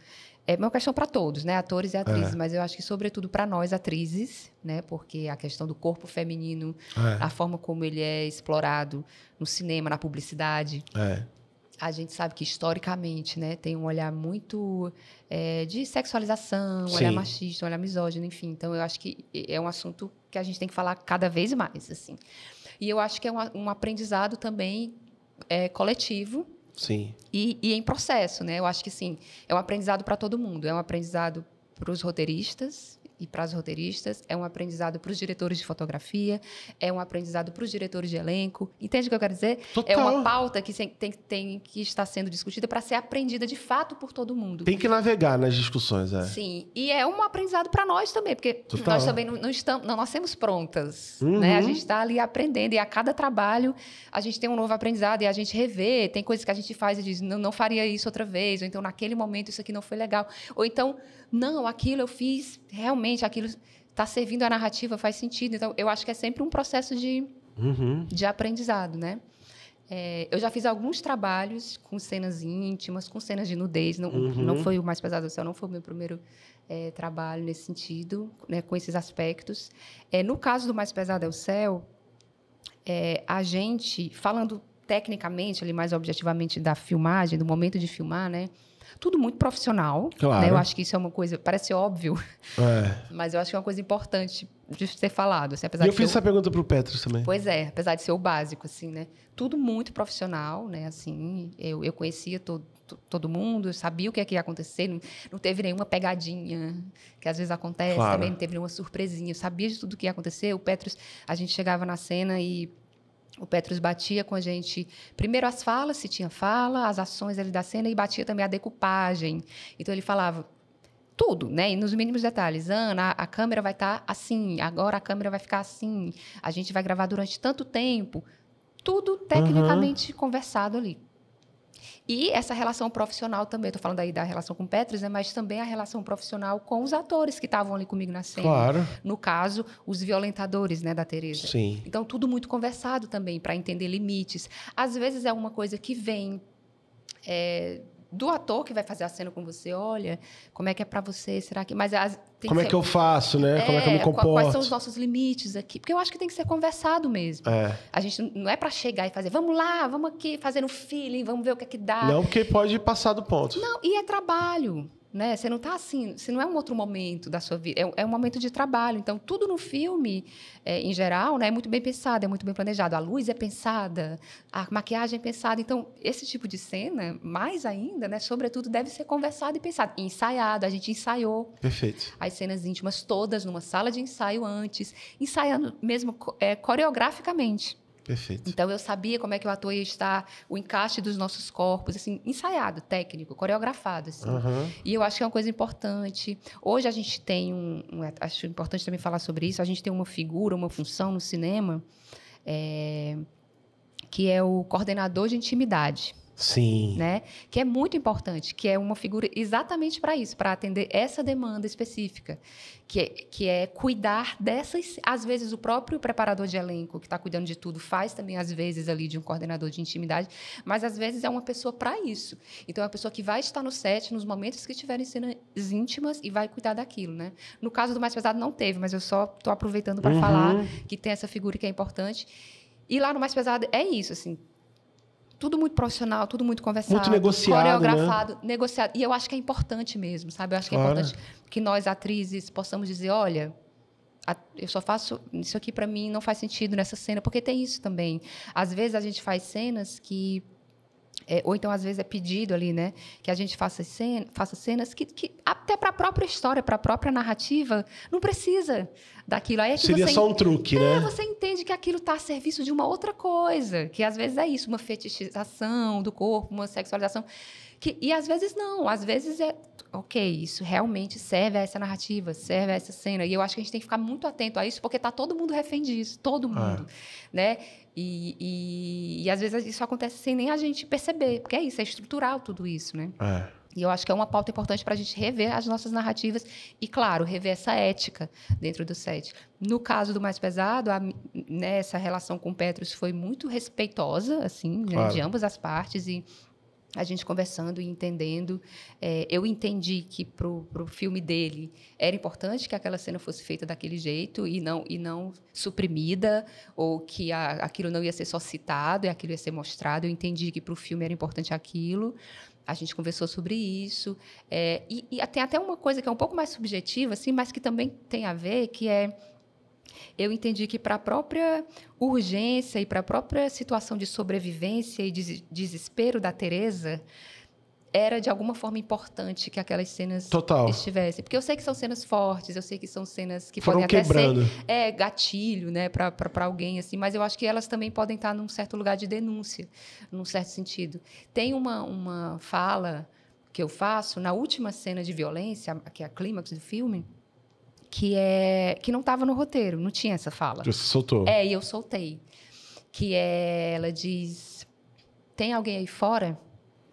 é uma questão para todos, né? Atores e atrizes, é. mas eu acho que sobretudo para nós atrizes, né? Porque a questão do corpo feminino, é. a forma como ele é explorado no cinema, na publicidade. É. A gente sabe que historicamente, né, tem um olhar muito é, de sexualização, um olhar machista, um olhar misógino, enfim. Então eu acho que é um assunto que a gente tem que falar cada vez mais, assim. E eu acho que é um, um aprendizado também é, coletivo Sim. E, e em processo, né? Eu acho que sim, é um aprendizado para todo mundo. É um aprendizado para os roteiristas, e para as roteiristas, é um aprendizado para os diretores de fotografia, é um aprendizado para os diretores de elenco. Entende o que eu quero dizer? Total. É uma pauta que tem, tem que estar sendo discutida para ser aprendida de fato por todo mundo. Tem que navegar nas discussões, é. Sim, e é um aprendizado para nós também, porque Total. nós também não, não, estamos, não nascemos prontas, uhum. né? A gente está ali aprendendo e a cada trabalho a gente tem um novo aprendizado e a gente revê, tem coisas que a gente faz e diz, não, não faria isso outra vez, ou então naquele momento isso aqui não foi legal, ou então não, aquilo eu fiz, realmente, aquilo está servindo à narrativa, faz sentido. Então, eu acho que é sempre um processo de, uhum. de aprendizado, né? É, eu já fiz alguns trabalhos com cenas íntimas, com cenas de nudez. Não, uhum. não foi o mais pesado do céu, não foi o meu primeiro é, trabalho nesse sentido, né, com esses aspectos. É, no caso do mais pesado é o céu, é, a gente falando tecnicamente, ali mais objetivamente da filmagem, do momento de filmar, né? Tudo muito profissional. Né? Claro. Né? Eu acho que isso é uma coisa, parece óbvio, é. mas eu acho que é uma coisa importante de ser falado. Assim, apesar e eu fiz eu... essa pergunta para o Petros também. Pois é, apesar de ser o básico, assim, né? Tudo muito profissional, né? Assim, eu, eu conhecia todo, todo mundo, eu sabia o que, é que ia acontecer, não, não teve nenhuma pegadinha, que às vezes acontece claro. também, não teve nenhuma surpresinha, eu sabia de tudo o que ia acontecer. O Petros, a gente chegava na cena e o Petrus batia com a gente, primeiro as falas, se tinha fala, as ações ali da cena, e batia também a decupagem. Então ele falava tudo, né? E nos mínimos detalhes. Ana, a, câmera vai estar tá assim, agora a câmera vai ficar assim, a gente vai gravar durante tanto tempo. Tudo tecnicamente uhum. conversado ali. E essa relação profissional também, estou falando aí da relação com Petros, né, mas também a relação profissional com os atores que estavam ali comigo na cena. Claro. No caso, os violentadores, né, da Tereza. Sim. Então tudo muito conversado também para entender limites. Às vezes é uma coisa que vem é, do ator que vai fazer a cena com você, olha, como é que é para você, será que... Mas as, como é que eu faço, né? É, como é que eu me comporto? É, quais são os nossos limites aqui? Porque eu acho que tem que ser conversado mesmo. É. A gente não é para chegar e fazer, vamos lá, vamos aqui fazer um feeling, vamos ver o que é que dá. Não, porque pode passar do ponto. Não, e é trabalho. Né? Você não está assim, se não é um outro momento da sua vida, é, é, um momento de trabalho. Então, tudo no filme, é, em geral, né, é muito bem pensado, é muito bem planejado. A luz é pensada, a maquiagem é pensada. Então, esse tipo de cena, mais ainda, né, sobretudo, deve ser conversado e pensado. E ensaiado, a gente ensaiou. Perfeito. As cenas íntimas todas numa sala de ensaio antes, ensaiando mesmo é, coreograficamente. Perfeito. Então eu sabia como é que o ator ia estar, o encaixe dos nossos corpos, assim, ensaiado, técnico, coreografado, assim. Uhum. E eu acho que é uma coisa importante. Hoje a gente tem um, um, acho importante também falar sobre isso. A gente tem uma figura, uma função no cinema é, que é o coordenador de intimidade. Sim. Né? Que é muito importante, que é uma figura exatamente para isso, para atender essa demanda específica, que é, que é cuidar dessas. Às vezes, o próprio preparador de elenco, que está cuidando de tudo, faz também, às vezes, ali de um coordenador de intimidade, mas às vezes é uma pessoa para isso. Então, é uma pessoa que vai estar no set nos momentos que tiverem cenas íntimas e vai cuidar daquilo. Né? No caso do Mais Pesado, não teve, mas eu só estou aproveitando para uhum. falar que tem essa figura que é importante. E lá no Mais Pesado é isso, assim, tudo muito profissional, tudo muito conversado. Muito negociado. Né? Coreografado, né? negociado. E eu acho que é importante mesmo, sabe? Eu acho que é importante que nós, atrizes, possamos dizer: olha, eu só faço isso aqui para mim não faz sentido nessa cena porque tem isso também às vezes a gente faz cenas que é, ou então, às vezes, é pedido ali, né? Que a gente faça, cena, faça cenas que, que até para a própria história, para a própria narrativa, não precisa daquilo. Aí é Seria só um truque, é, né? Você entende que aquilo está a serviço de uma outra coisa, que às vezes é isso, uma fetichização do corpo, uma sexualização. Que, e às vezes não, às vezes é ok, isso realmente serve a essa narrativa, serve a essa cena. E eu acho que a gente tem que ficar muito atento a isso, porque está todo mundo refém disso, todo é. mundo, é. né? E, e, e, às vezes isso acontece sem nem a gente perceber, porque é isso, é estrutural tudo isso, né? É. E eu acho que é uma pauta importante para a gente rever as nossas narrativas e, claro, rever essa ética dentro do set. No caso do mais pesado, a, né, essa relação com o Petrus foi muito respeitosa, assim, claro. né, de ambas as partes e a gente conversando e entendendo. É, eu entendi que para o filme dele era importante que aquela cena fosse feita daquele jeito e não e não suprimida ou que a, aquilo não ia ser só citado e aquilo ia ser mostrado. Eu entendi que para o filme era importante aquilo. A gente conversou sobre isso. É, e, e tem até uma coisa que é um pouco mais subjetiva, assim, mas que também tem a ver, que é eu entendi que para a própria urgência e para a própria situação de sobrevivência e des desespero da Teresa era de alguma forma importante que aquelas cenas Total. estivessem, porque eu sei que são cenas fortes, eu sei que são cenas que Foram podem quebrando. até ser é gatilho, né, para alguém assim, mas eu acho que elas também podem estar num certo lugar de denúncia, num certo sentido. Tem uma uma fala que eu faço na última cena de violência, que é a clímax do filme, que é que não estava no roteiro, não tinha essa fala. Você soltou? É, e eu soltei. Que é, ela diz: tem alguém aí fora?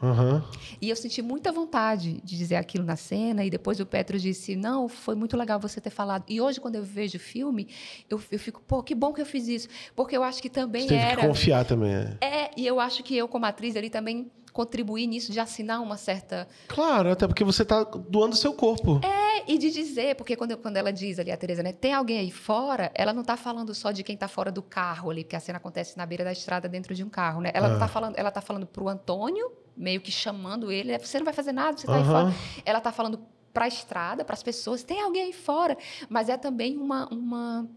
Uhum. E eu senti muita vontade de dizer aquilo na cena. E depois o Petro disse: Não, foi muito legal você ter falado. E hoje, quando eu vejo o filme, eu, eu fico: Pô, que bom que eu fiz isso. Porque eu acho que também você teve era. Que confiar também. É. é, e eu acho que eu, como atriz ali, também contribuir nisso, de assinar uma certa. Claro, até porque você está doando seu corpo. É, e de dizer, porque quando, quando ela diz ali, a Tereza, né, tem alguém aí fora, ela não está falando só de quem está fora do carro ali, porque a cena acontece na beira da estrada dentro de um carro, né? Ela ah. Tá falando, ela tá falando o Antônio, meio que chamando ele, é, você não vai fazer nada, você está uhum. aí fora. Ela está falando para a estrada, para as pessoas, tem alguém aí fora, mas é também uma, uma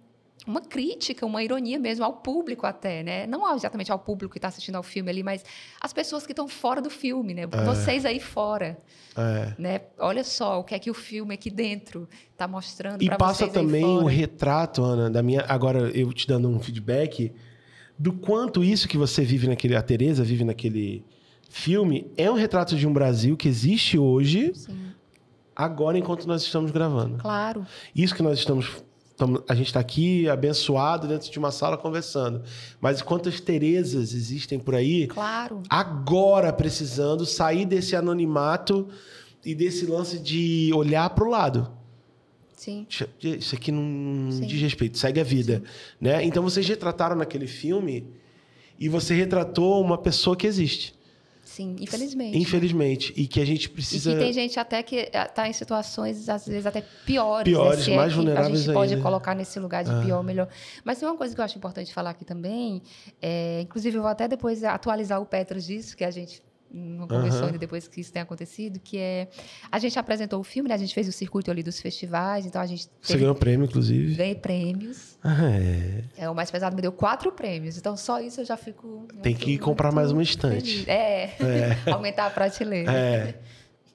uma crítica, uma ironia mesmo ao público até, né? Não exatamente ao público que está assistindo ao filme ali, mas às pessoas que estão fora do filme, né? É. Vocês aí fora, é. né? Olha só o que é que o filme aqui dentro está mostrando E passa também o retrato, Ana, da minha. Agora eu te dando um feedback do quanto isso que você vive naquele, a Teresa vive naquele filme é um retrato de um Brasil que existe hoje. Sim agora enquanto nós estamos gravando. Claro. Isso que nós estamos a gente está aqui abençoado dentro de uma sala conversando. Mas quantas Terezas existem por aí? Claro. Agora precisando sair desse anonimato e desse lance de olhar para o lado. Sim. Isso aqui não Sim. diz respeito, segue a vida. Né? Então vocês retrataram naquele filme e você retratou uma pessoa que existe. Sim, infelizmente. Né? Infelizmente. Né? E que a gente precisa. E que tem gente até que está eh, em situações, às vezes, até piores. Né? Piores, né? mais é vulneráveis. A gente ainda. pode colocar nesse lugar de ah. pior, melhor. Mas tem uma coisa que eu acho importante falar aqui também. É, inclusive, eu vou até depois atualizar o Petros disso, que a gente uma conversou uhum. depois que isso tenha acontecido, que é... A gente apresentou o filme, né? A gente fez o circuito ali dos festivais, então a gente... Teve... Você ganhou prêmio, inclusive. Ganhei prêmios. Ah, é. é. O mais pesado me deu quatro prêmios, então só isso eu já fico... Tem que muito, comprar mais um estante. É, é. aumentar a prateleira. É.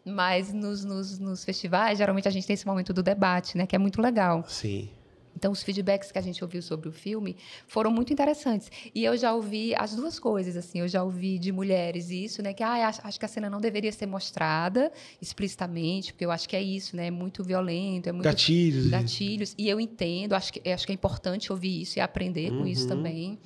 Mas nos, nos, nos festivais, geralmente a gente tem esse momento do debate, né? Que é muito legal. Sim. Então, os feedbacks que a gente ouviu sobre o filme foram muito interessantes. E eu já ouvi as duas coisas, assim. Eu já ouvi de mulheres isso, né? Que, ah, acho, que a cena não deveria ser mostrada explicitamente, porque eu acho que é isso, né? É muito violento, é muito... Gatilhos. Gatilhos. E eu entendo, acho que, acho que é importante ouvir isso e aprender uhum. com isso uhum. também.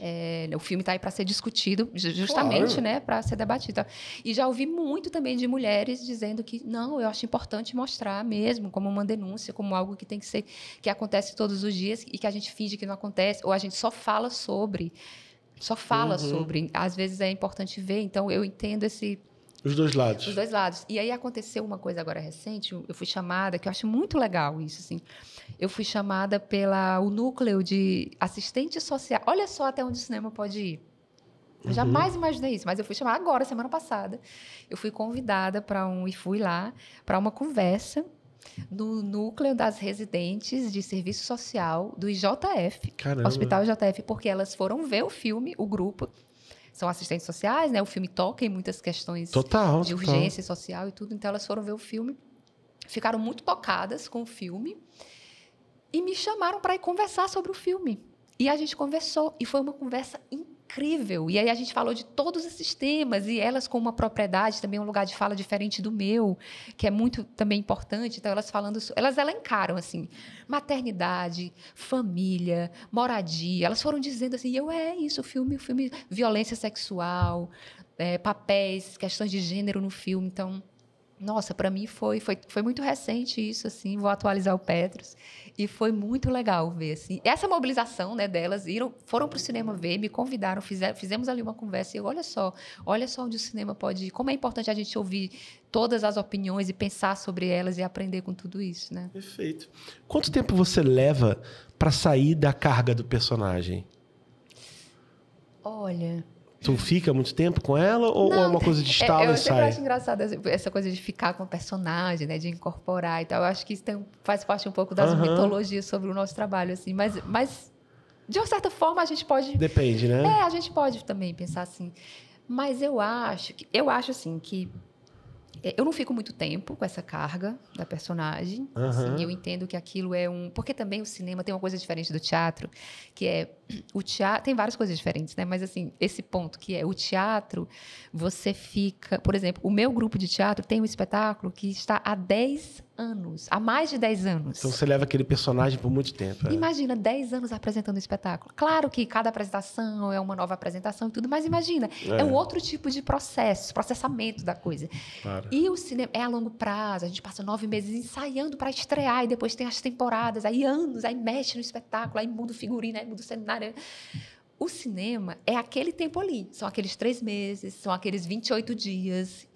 É, o filme está aí para ser discutido, justamente, claro. né, para ser debatido. E já ouvi muito também de mulheres dizendo que não, eu acho importante mostrar mesmo como uma denúncia, como algo que tem que ser que acontece todos os dias e que a gente finge que não acontece ou a gente só fala sobre, só fala uhum. sobre. Às vezes é importante ver. Então eu entendo esse os dois lados. Os dois lados. E aí aconteceu uma coisa agora recente, eu fui chamada, que eu acho muito legal isso, assim eu fui chamada pela o núcleo de assistente social. Olha só até onde o cinema pode ir. Eu uhum. jamais imaginei isso, mas eu fui chamada agora, semana passada. Eu fui convidada para um e fui lá para uma conversa no núcleo das residentes de serviço social do IJF, Caramba. Hospital IJF, porque elas foram ver o filme, o grupo são assistentes sociais, né? O filme toca em muitas questões total, de urgência total. social e tudo, então elas foram ver o filme, ficaram muito tocadas com o filme e me chamaram para ir conversar sobre o filme. E a gente conversou e foi uma conversa incrível. E aí a gente falou de todos esses temas e elas com uma propriedade também um lugar de fala diferente do meu, que é muito também importante. Então elas falando, elas elencaram assim, maternidade, família, moradia. Elas foram dizendo assim, eu é isso, o filme, o filme violência sexual, é, papéis, questões de gênero no filme. Então nossa, para mim foi, foi, foi muito recente isso, assim, vou atualizar o Petros. E foi muito legal ver, assim. Essa mobilização, né, delas, iram, foram para o cinema ver, me convidaram, fizer, fizemos ali uma conversa e eu, olha só, olha só onde o cinema pode ir, como é importante a gente ouvir todas as opiniões e pensar sobre elas e aprender com tudo isso, né? Perfeito. Quanto tempo você leva para sair da carga do personagem? Olha, Tu fica muito tempo com ela ou, não, ou é uma coisa de estalo é, eu e sai? Eu acho engraçado essa coisa de ficar com o personagem, né? De incorporar e tal. Eu acho que isso tem, faz parte um pouco das uhum. mitologias sobre o nosso trabalho, assim. Mas, mas, de uma certa forma, a gente pode... Depende, né? É, a gente pode também pensar assim. Mas eu acho... Que, eu acho, assim, que é, eu não fico muito tempo com essa carga da personagem. Uhum. Assim, eu entendo que aquilo é um. Porque também o cinema tem uma coisa diferente do teatro, que é. O teatro. Tem várias coisas diferentes, né? Mas, assim, esse ponto que é o teatro, você fica. Por exemplo, o meu grupo de teatro tem um espetáculo que está há 10 anos, há mais de 10 anos. Então você leva aquele personagem por muito tempo. É? Imagina, 10 anos apresentando o espetáculo. Claro que cada apresentação é uma nova apresentação e tudo, mas imagina, é, é um outro tipo de processo, processamento da coisa. Para. E o cinema é a longo prazo, a gente passa nove meses ensaiando para estrear, e depois tem as temporadas, aí anos, aí mexe no espetáculo, aí muda o figurino, aí muda o cenário. O cinema é aquele tempo ali. São aqueles três meses, são aqueles 28 dias.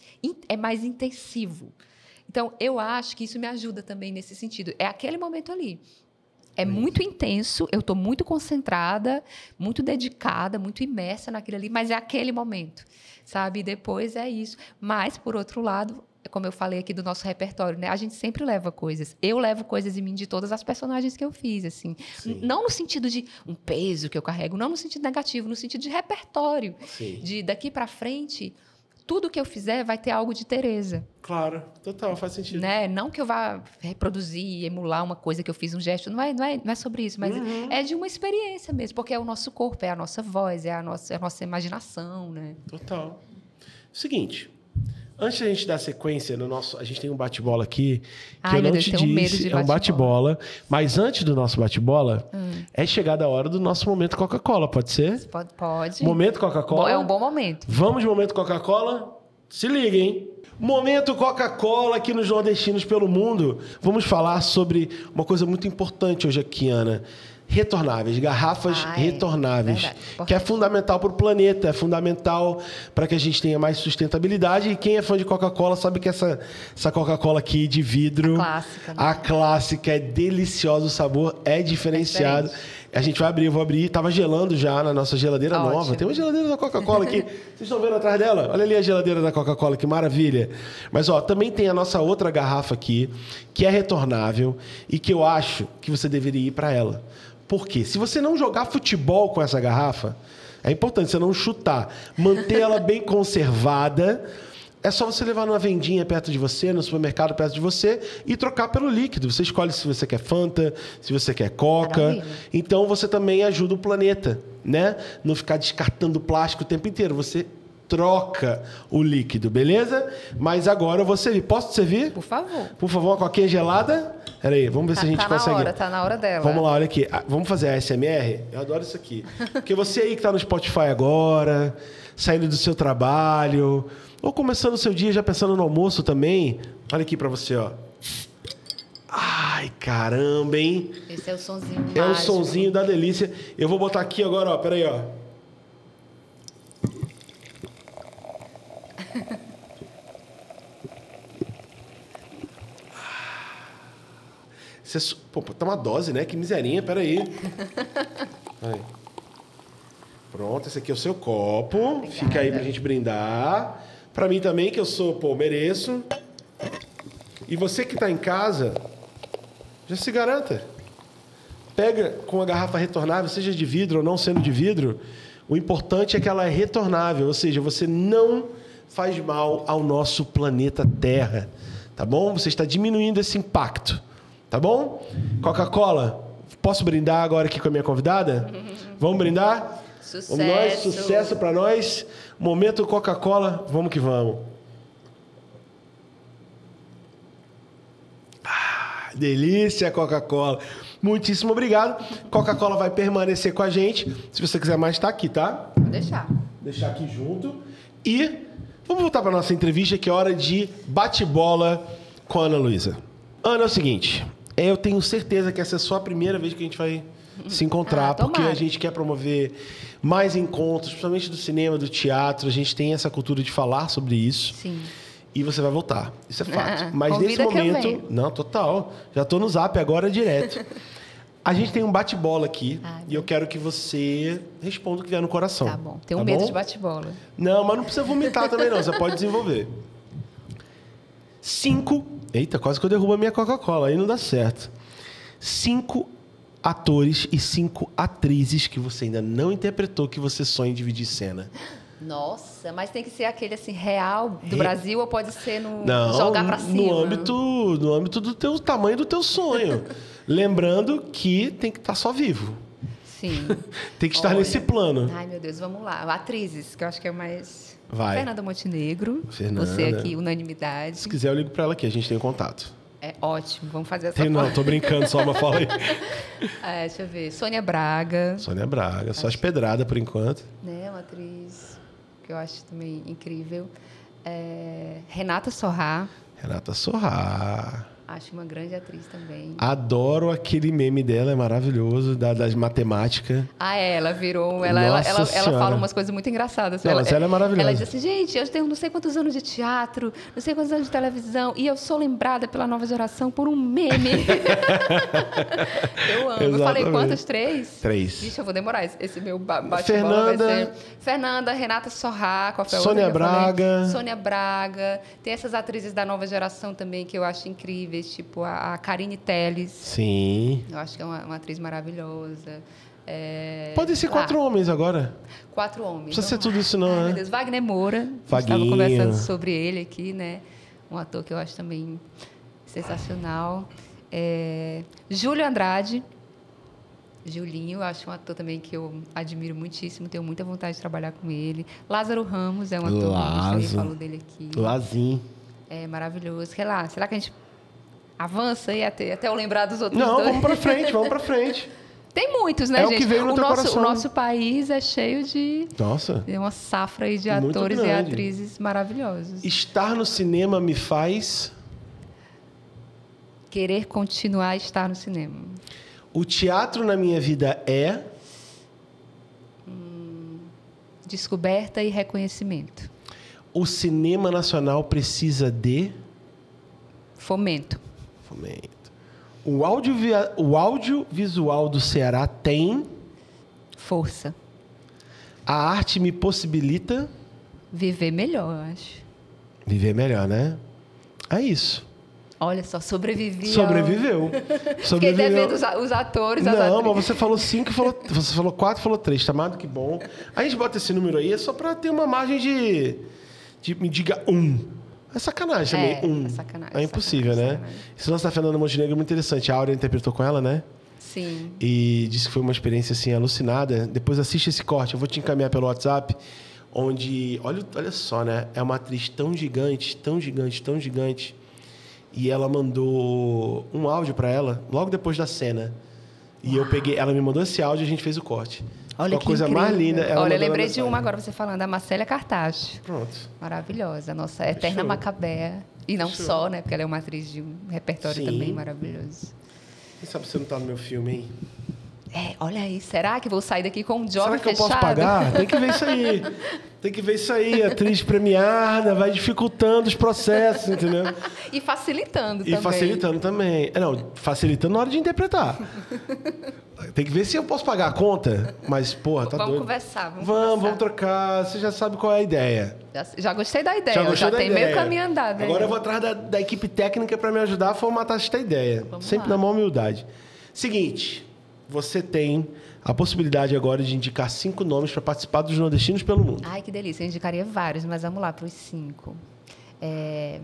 É mais intensivo. Então, eu acho que isso me ajuda também nesse sentido. É aquele momento ali. É muito intenso, eu estou muito concentrada, muito dedicada, muito imersa naquilo ali, mas é aquele momento, sabe? E depois é isso. Mas, por outro lado, como eu falei aqui do nosso repertório, né? A gente sempre leva coisas. Eu levo coisas em mim de todas as personagens que eu fiz, assim. Não no sentido de um peso que eu carrego, não no sentido negativo, no sentido de repertório. Sim. De daqui para frente, tudo que eu fizer vai ter algo de Teresa. Claro, total, faz sentido. Né? Não que eu vá reproduzir, emular uma coisa que eu fiz um gesto, não é, não é, não é sobre isso, mas uhum. é de uma experiência mesmo, porque é o nosso corpo, é a nossa voz, é a nossa, é a nossa imaginação, né? Total. Seguinte, Antes da gente dar sequência no nosso, a gente tem um bate-bola aqui que Ai, eu não Deus, te disse, é um bate-bola, mas antes do nosso bate-bola hum. é chegada a hora do nosso momento Coca-Cola, pode ser? Pode, pode. Momento Coca-Cola. É um bom momento. Vamos de momento Coca-Cola. Se liga, hein? Momento Coca-Cola aqui nos nordestinos pelo mundo. Vamos falar sobre uma coisa muito importante hoje aqui, Ana retornáveis, garrafas retornáveis, Verdade, que é fundamental para o planeta, é fundamental para que a gente tenha mais sustentabilidade. E quem é fã de Coca-Cola sabe que essa, essa Coca-Cola aqui de vidro, a clássica, né? a clássica é deliciosa, o sabor é diferenciado. A gente vai abrir, eu vou abrir. Tava gelando já na nossa geladeira tá Ótimo. nova. Tem uma geladeira da Coca-Cola aqui. Vocês estão vendo atrás dela? Olha ali a geladeira da Coca-Cola, que maravilha. Mas ó, também tem a nossa outra garrafa aqui, que é retornável e que eu acho que você deveria ir para ela. Por quê? Se você não jogar futebol com essa garrafa, é importante você não chutar. Manter ela bem conservada é só você levar numa vendinha perto de você, no supermercado perto de você e trocar pelo líquido. Você escolhe se você quer Fanta, se você quer Coca. Então você também ajuda o planeta, né? Não ficar descartando plástico o tempo inteiro. Você troca o líquido, beleza? Mas agora eu vou servir. Posso servir? Por favor. Por favor, uma coquinha gelada. Peraí, aí, vamos ver tá, se a gente tá consegue. Tá na hora, tá na hora dela. Vamos lá, olha aqui. Ah, vamos fazer a SMR? Eu adoro isso aqui. Porque você aí que tá no Spotify agora, saindo do seu trabalho, ou começando o seu dia já pensando no almoço também. Olha aqui para você, ó. Ai, caramba, hein? Esse é o sonzinho É o sonzinho da delícia. Eu vou botar aqui agora, ó. Peraí, ó. Você... Pô, tá uma dose, né? Que miserinha, peraí. Aí. Pronto, esse aqui é o seu copo. Obrigada. Fica aí pra gente brindar para mim também, que eu sou, pô, mereço. E você que está em casa, já se garanta. Pega com a garrafa retornável, seja de vidro ou não sendo de vidro, o importante é que ela é retornável, ou seja, você não faz mal ao nosso planeta Terra, tá bom? Você está diminuindo esse impacto, tá bom? Coca-Cola, posso brindar agora aqui com a minha convidada? Vamos brindar? Sucesso. Vamos nós, sucesso para nós. Momento Coca-Cola, vamos que vamos. Ah, delícia Coca-Cola. Muitíssimo obrigado. Coca-Cola vai permanecer com a gente. Se você quiser mais, está aqui, tá? Vou deixar. deixar aqui junto. E vamos voltar para nossa entrevista, que é hora de bate-bola com a Ana Luísa. Ana, é o seguinte. Eu tenho certeza que essa é só a primeira vez que a gente vai se encontrar, ah, porque a gente quer promover mais encontros, principalmente do cinema, do teatro. A gente tem essa cultura de falar sobre isso. Sim. E você vai voltar. Isso é fato. Ah, Mas nesse momento. Não, total. Já estou no zap agora direto. A gente tem um bate-bola aqui ah, e eu né? quero que você responda o que vier no coração. Tá bom. Tem tá medo bom? de bate-bola. Não, mas não precisa vomitar também, não. Você pode desenvolver. Cinco. Eita, quase que eu derrubo a minha Coca-Cola. Aí não dá certo. Cinco atores e cinco atrizes que você ainda não interpretou que você sonha em dividir cena. Nossa, mas tem que ser aquele assim real do Re... Brasil ou pode ser no não, jogar para cima? No âmbito, no âmbito do teu tamanho do teu sonho. Lembrando que tem que estar tá só vivo. Sim. tem que estar Olha. nesse plano. Ai, meu Deus, vamos lá. Atrizes, que eu acho que é mais Vai. Fernanda Montenegro. Fernanda. Você aqui unanimidade. Se quiser eu ligo para ela aqui, a gente tem um contato. É ótimo, vamos fazer essa Tem, Não, tô brincando, só uma fala aí. é, deixa eu ver. Sônia Braga. Sônia Braga, só as pedradas por enquanto. Né, uma atriz que eu acho também incrível. É, Renata Sorrar. Renata Sorrar. Acho uma grande atriz também. Adoro aquele meme dela, é maravilhoso, da, das matemáticas. Ah, é, ela virou. Ela, ela, ela, ela, fala umas coisas muito engraçadas. Não, ela, ela é maravilhosa. Ela diz assim, gente, eu tenho não sei quantos anos de teatro, não sei quantos anos de televisão, e eu sou lembrada pela nova geração por um meme. eu amo. Exatamente. Eu falei quantos? Três? Três. Vixe, eu vou demorar. Esse meu bate-bola Fernanda... Fernanda, Renata Sorrá, qual a Sônia Braga. Sônia Braga. Tem essas atrizes da nova geração também que eu acho incríveis incríveis, tipo a, a Karine Telles. Sim. Eu acho que é uma, uma atriz maravilhosa. É... Pode ser quatro homens agora. Quatro homens. Não precisa ser tudo isso, não, né? Meu Deus. Wagner Moura. Estava conversando sobre ele aqui, né? Um ator que eu acho também sensacional. É... Júlio Andrade. Julinho, eu acho um ator também que eu admiro muitíssimo, tenho muita vontade de trabalhar com ele. Lázaro Ramos é um ator, Lazo. que falou dele aqui. Lazinho. É maravilhoso. Sei lá, será que a gente Avança aí até, até eu lembrar dos outros Não, dois. vamos para frente, vamos para frente. Tem muitos, né, é gente? O, que veio no o, nosso, o nosso país é cheio de. Nossa. De é uma safra de atores e atrizes maravilhosos. Estar no cinema me faz. Querer continuar a estar no cinema. O teatro na minha vida é. Hum, descoberta e reconhecimento. O cinema nacional precisa de. Fomento. Fomento. O, áudio o audiovisual do Ceará tem. Força. A arte me possibilita. Viver melhor, eu acho. Viver melhor, né? É isso. Olha só, sobrevivi. Sobreviveu. Sobreviveu. Fiquei devendo os, atores. Não, mas você falou cinco, falou, você falou quatro, falou três. Tá mais do que bom. A gente bota esse número aí é só para ter uma margem de, de. Me diga um. É sacanagem é, também. Hum, é, sacanagem, é impossível, sacanagem, né? Sacanagem. Esse lance da Fernanda Montenegro é muito interessante. A Áurea interpretou com ela, né? Sim. E disse que foi uma experiência assim alucinada. Depois assiste esse corte, eu vou te encaminhar pelo WhatsApp, onde olha, olha só, né? É uma atriz tão gigante, tão gigante, tão gigante. E ela mandou um áudio para ela logo depois da cena. E Uau. eu peguei, ela me mandou esse áudio e a gente fez o corte. Olha que coisa incrível. mais linda. Ela é Olha, eu lembrei de uma agora, você falando, da Marcela Cartaz. Pronto. Maravilhosa, nossa eterna Show. E não Show. só, né? Porque ela é uma atriz de um repertório Sim. também maravilhoso. Quem sabe você não está no meu filme, hein? É, olha aí, será que vou sair daqui com um job fechado? Será que eu posso pagar? Tem que ver isso aí. Tem que ver isso aí, atriz premiada, vai dificultando os processos, entendeu? E facilitando e também. E facilitando também. É, não, facilitando na hora de interpretar. Tem que ver se eu posso pagar a conta, mas, porra, tá vamos doido. Conversar, vamos, vamos conversar, vamos Vamos, trocar, você já sabe qual é a ideia. Já, já gostei da ideia, já, já da tem ideia. meio caminho andado. Agora aí. Né? eu vou atrás da, da equipe técnica para me ajudar a formatar esta ideia. Vamos Sempre lá. na maior humildade. Seguinte, você tem a possibilidade agora de indicar cinco nomes para participar dos nordestinos pelo mundo. Ai, que delícia. Eu indicaria vários, mas vamos lá para os cinco. É...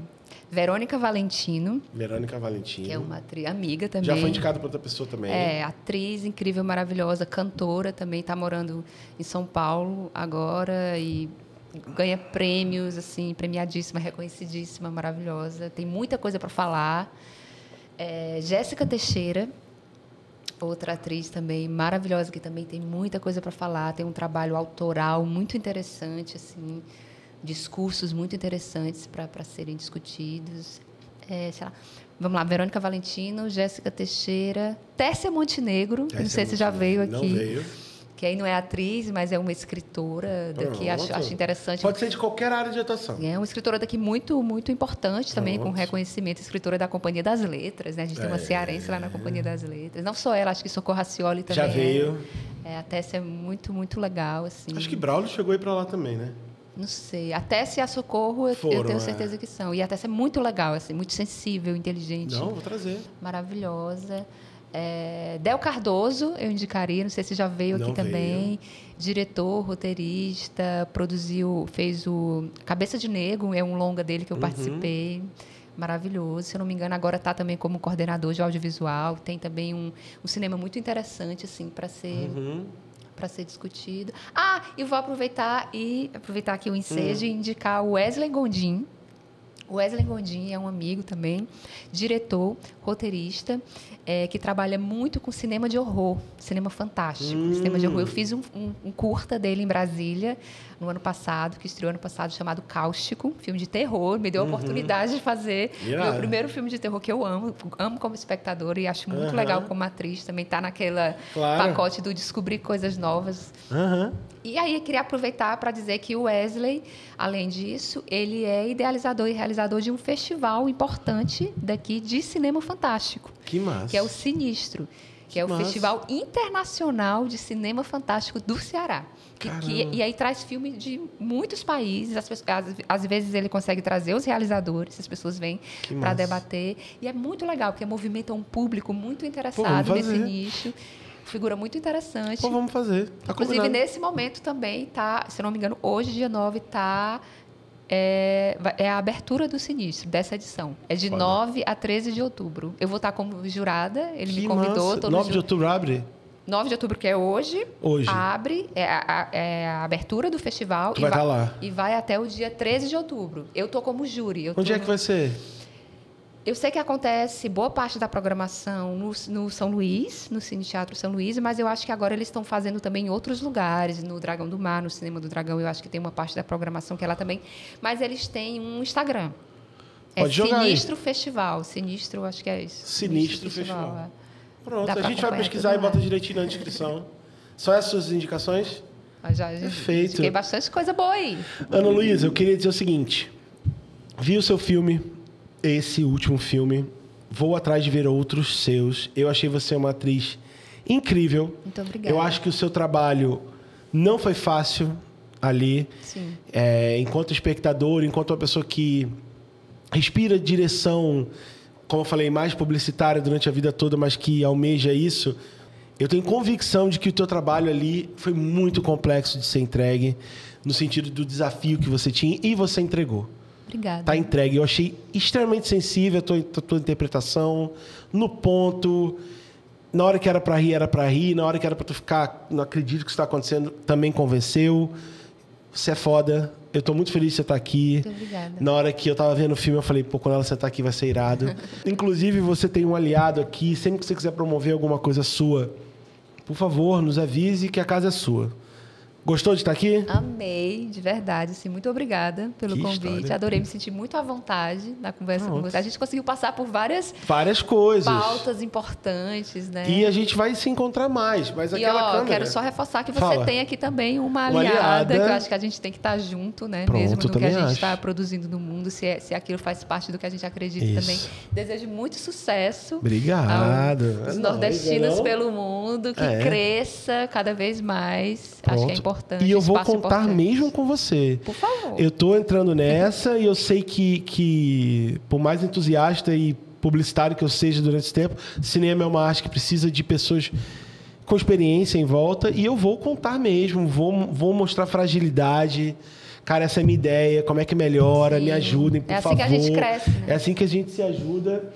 Verônica Valentino. Verônica Valentino. Que é uma atriz, amiga também. Já foi indicada para outra pessoa também. É, atriz incrível, maravilhosa, cantora também, está morando em São Paulo agora e ganha prêmios, assim, premiadíssima, reconhecidíssima, maravilhosa. Tem muita coisa para falar. É, Jéssica Teixeira, outra atriz também maravilhosa que também tem muita coisa para falar, tem um trabalho autoral muito interessante assim, discursos muito interessantes para serem discutidos. É, sei lá. Vamos lá, Verônica Valentino, Jéssica Teixeira, Tércia Montenegro, Tércia não sei Montenegro. se já veio aqui. Não veio que aí não é atriz, mas é uma escritora daqui, acho, acho, interessante. Pode ser de qualquer área de atuação. É uma escritora daqui muito, muito importante também, Nossa. com reconhecimento, escritora da Companhia das Letras, né? A gente é. tem uma é. cearense lá na Companhia das Letras. Não só ela, acho que Socorro Racioli também. Já veio. É, a Tessa é muito, muito legal, assim. Acho que Braulio chegou aí para lá também, né? Não sei. A Tess e a Socorro, Foram, eu tenho é. certeza é. que são. E a Tess é muito legal, assim, muito sensível, inteligente. Não, vou trazer. Maravilhosa. É, Del Cardoso, eu indicaria, não sei se já veio não aqui veio. também. Diretor, roteirista, produziu, fez o Cabeça de Negro, é um longa dele que eu uhum. participei. Maravilhoso. Se eu não me engano, agora está também como coordenador de audiovisual. Tem também um, um cinema muito interessante, assim, para ser. Uhum. para ser discutido. Ah, e vou aproveitar e aproveitar aqui o ensejo uhum. e indicar o Wesley Gondim, Wesley Gondim é um amigo também, diretor, roteirista é, que trabalha muito com cinema de horror, cinema fantástico, hum. cinema de horror. Eu fiz um, um, um, curta dele em Brasília no ano passado, que estreou ano passado, chamado Cáustico, filme de terror. Me deu a uhum. oportunidade de fazer yeah. meu primeiro filme de terror que eu amo, amo como espectador e acho muito uhum. legal como atriz também está naquela claro. pacote do descobrir coisas novas. Uhum. E aí queria aproveitar para dizer que o Wesley, além disso, ele é idealizador e realizador de um festival importante daqui de cinema fantástico. Que massa que é o Sinistro, que é o Nossa. Festival Internacional de Cinema Fantástico do Ceará. Que, que, e aí traz filme de muitos países. As pessoas, às, às, vezes ele consegue trazer os realizadores, as pessoas vêm para debater. E é muito legal, porque movimenta um público muito interessado Pô, nesse nicho figura muito interessante. Pô, vamos fazer. Tá Inclusive, combinado. nesse momento também tá, se não me engano, hoje, dia 9, tá é, é a abertura do sinistro, dessa edição. É de Foda. 9 a 13 de outubro. Eu vou estar como jurada, ele que me convidou. 9 de outubro abre? 9 de outubro, que é hoje, hoje. abre é a, é a, abertura do festival. Tu e vai estar tá lá. E vai até o dia 13 de outubro. Eu estou como júri. Onde tô... é que vai ser? eu sei que acontece boa parte da programação no, no, São Luís, no Cine Teatro São Luís, mas eu acho que agora eles estão fazendo também em outros lugares, no Dragão do Mar, no Cinema do Dragão, eu acho que tem uma parte da programação que é lá também. Mas eles têm um Instagram. É Pode jogar Sinistro aí. Festival. Sinistro, acho que é isso. Sinistro, Sinistro Festival. Festival. É. Pronto, Dá a gente vai pesquisar e bota direitinho na descrição. Só essas suas indicações? Ah, já, Perfeito. Tem bastante coisa boa aí. Ana Luísa, eu queria dizer o seguinte. Vi o seu filme esse último filme. Vou atrás de ver outros seus. Eu achei você uma atriz incrível. Muito obrigada. Eu acho que o seu trabalho não foi fácil ali. Sim. É, enquanto espectador, enquanto uma pessoa que respira direção, como eu falei, mais publicitária durante a vida toda, mas que almeja isso. Eu tenho convicção de que o teu trabalho ali foi muito complexo de ser entregue, no sentido do desafio que você tinha e você entregou. Obrigada. Tá entregue. Eu achei extremamente sensível a tua, tua interpretação, no ponto. Na hora que era para rir, era para rir. Na hora que era para tu ficar, não acredito que isso está acontecendo, também convenceu. Você é foda. Eu estou muito feliz de você estar tá aqui. Muito obrigada. Na hora que eu estava vendo o filme, eu falei, pô, quando ela sentar aqui vai ser irado. Inclusive, você tem um aliado aqui. Sempre que você quiser promover alguma coisa sua, por favor, nos avise que a casa é sua. Gostou de estar aqui? Amei, de verdade. Sim, muito obrigada pelo que convite. História. Adorei me sentir muito à vontade na conversa Pronto. com você. A gente conseguiu passar por várias várias coisas, pautas importantes, né? E a gente vai se encontrar mais, mas e aquela ó, câmera... quero só reforçar que você Fala. tem aqui também uma aliada, uma aliada, que eu acho que a gente tem que estar junto, né? Pronto, Mesmo no que a gente está produzindo no mundo, se, é, se aquilo faz parte do que a gente acredita Isso. também. Desejo muito sucesso. Obrigado. Os é nordestinos é pelo mundo, que é. cresça cada vez mais. Pronto, acho que é importante importante. E eu vou contar importante. mesmo com você. Por favor. Eu estou entrando nessa e eu sei que, que por mais entusiasta e publicitário que eu seja durante esse tempo, cinema é uma arte que precisa de pessoas com experiência em volta e eu vou contar mesmo, vou, vou mostrar fragilidade. Cara, essa é minha ideia, como é que melhora, Sim. me ajudem, por favor. É assim favor. que a gente cresce. Né? É assim que a gente se ajuda.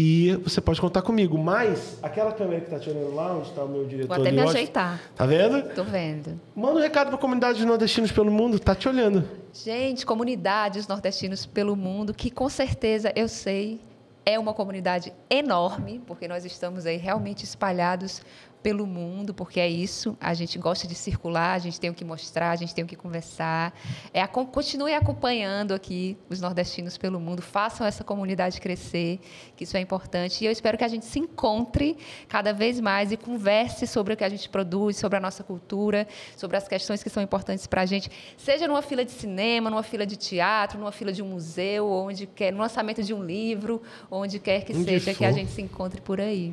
E você pode contar comigo. Mas aquela câmera que tá te olhando lá, onde está o meu diretor. Vou até me ajeitar. Tá vendo? Tô vendo. Manda um recado para a comunidade de nordestinos pelo mundo, tá te olhando. Gente, comunidades nordestinos pelo mundo, que com certeza eu sei é uma comunidade enorme, porque nós estamos aí realmente espalhados pelo mundo, porque é isso. A gente gosta de circular, a gente tem o que mostrar, a gente tem o que conversar. É, continue acompanhando aqui os nordestinos pelo mundo, façam essa comunidade crescer, que isso é importante. E eu espero que a gente se encontre cada vez mais e converse sobre o que a gente produz, sobre a nossa cultura, sobre as questões que são importantes para a gente, seja numa fila de cinema, numa fila de teatro, numa fila de um museu, onde quer, no lançamento de um livro, onde quer que onde seja for. que a gente se encontre por aí.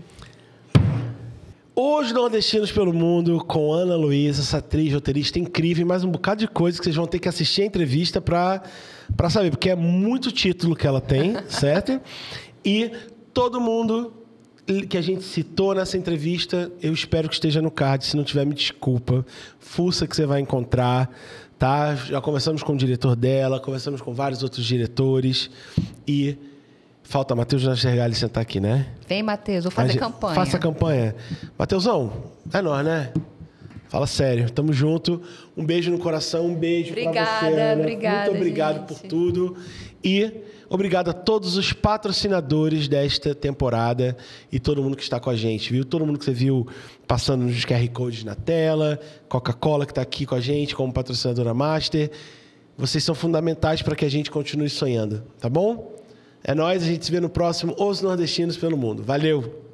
Hoje Nordestinos pelo Mundo, com Ana Luísa, essa atriz, roteirista incrível, e mais um bocado de coisa que vocês vão ter que assistir a entrevista para saber, porque é muito título que ela tem, certo? E todo mundo que a gente citou nessa entrevista, eu espero que esteja no card. Se não tiver, me desculpa. Fuça que você vai encontrar, tá? Já conversamos com o diretor dela, conversamos com vários outros diretores e Falta Matheus Nascergali sentar aqui, né? Vem, Matheus, vou fazer Mas, campanha. Faça campanha. Matheusão, é nós, né? Fala sério, tamo junto. Um beijo no coração, um beijo obrigada, pra você. Ana. Obrigada, Muito obrigado gente. por tudo. E obrigado a todos os patrocinadores desta temporada e todo mundo que está com a gente, viu? Todo mundo que você viu passando nos QR Codes na tela, Coca-Cola que está aqui com a gente como patrocinadora master. Vocês são fundamentais para que a gente continue sonhando, tá bom? É nós, a gente se vê no próximo Os Nordestinos pelo Mundo. Valeu!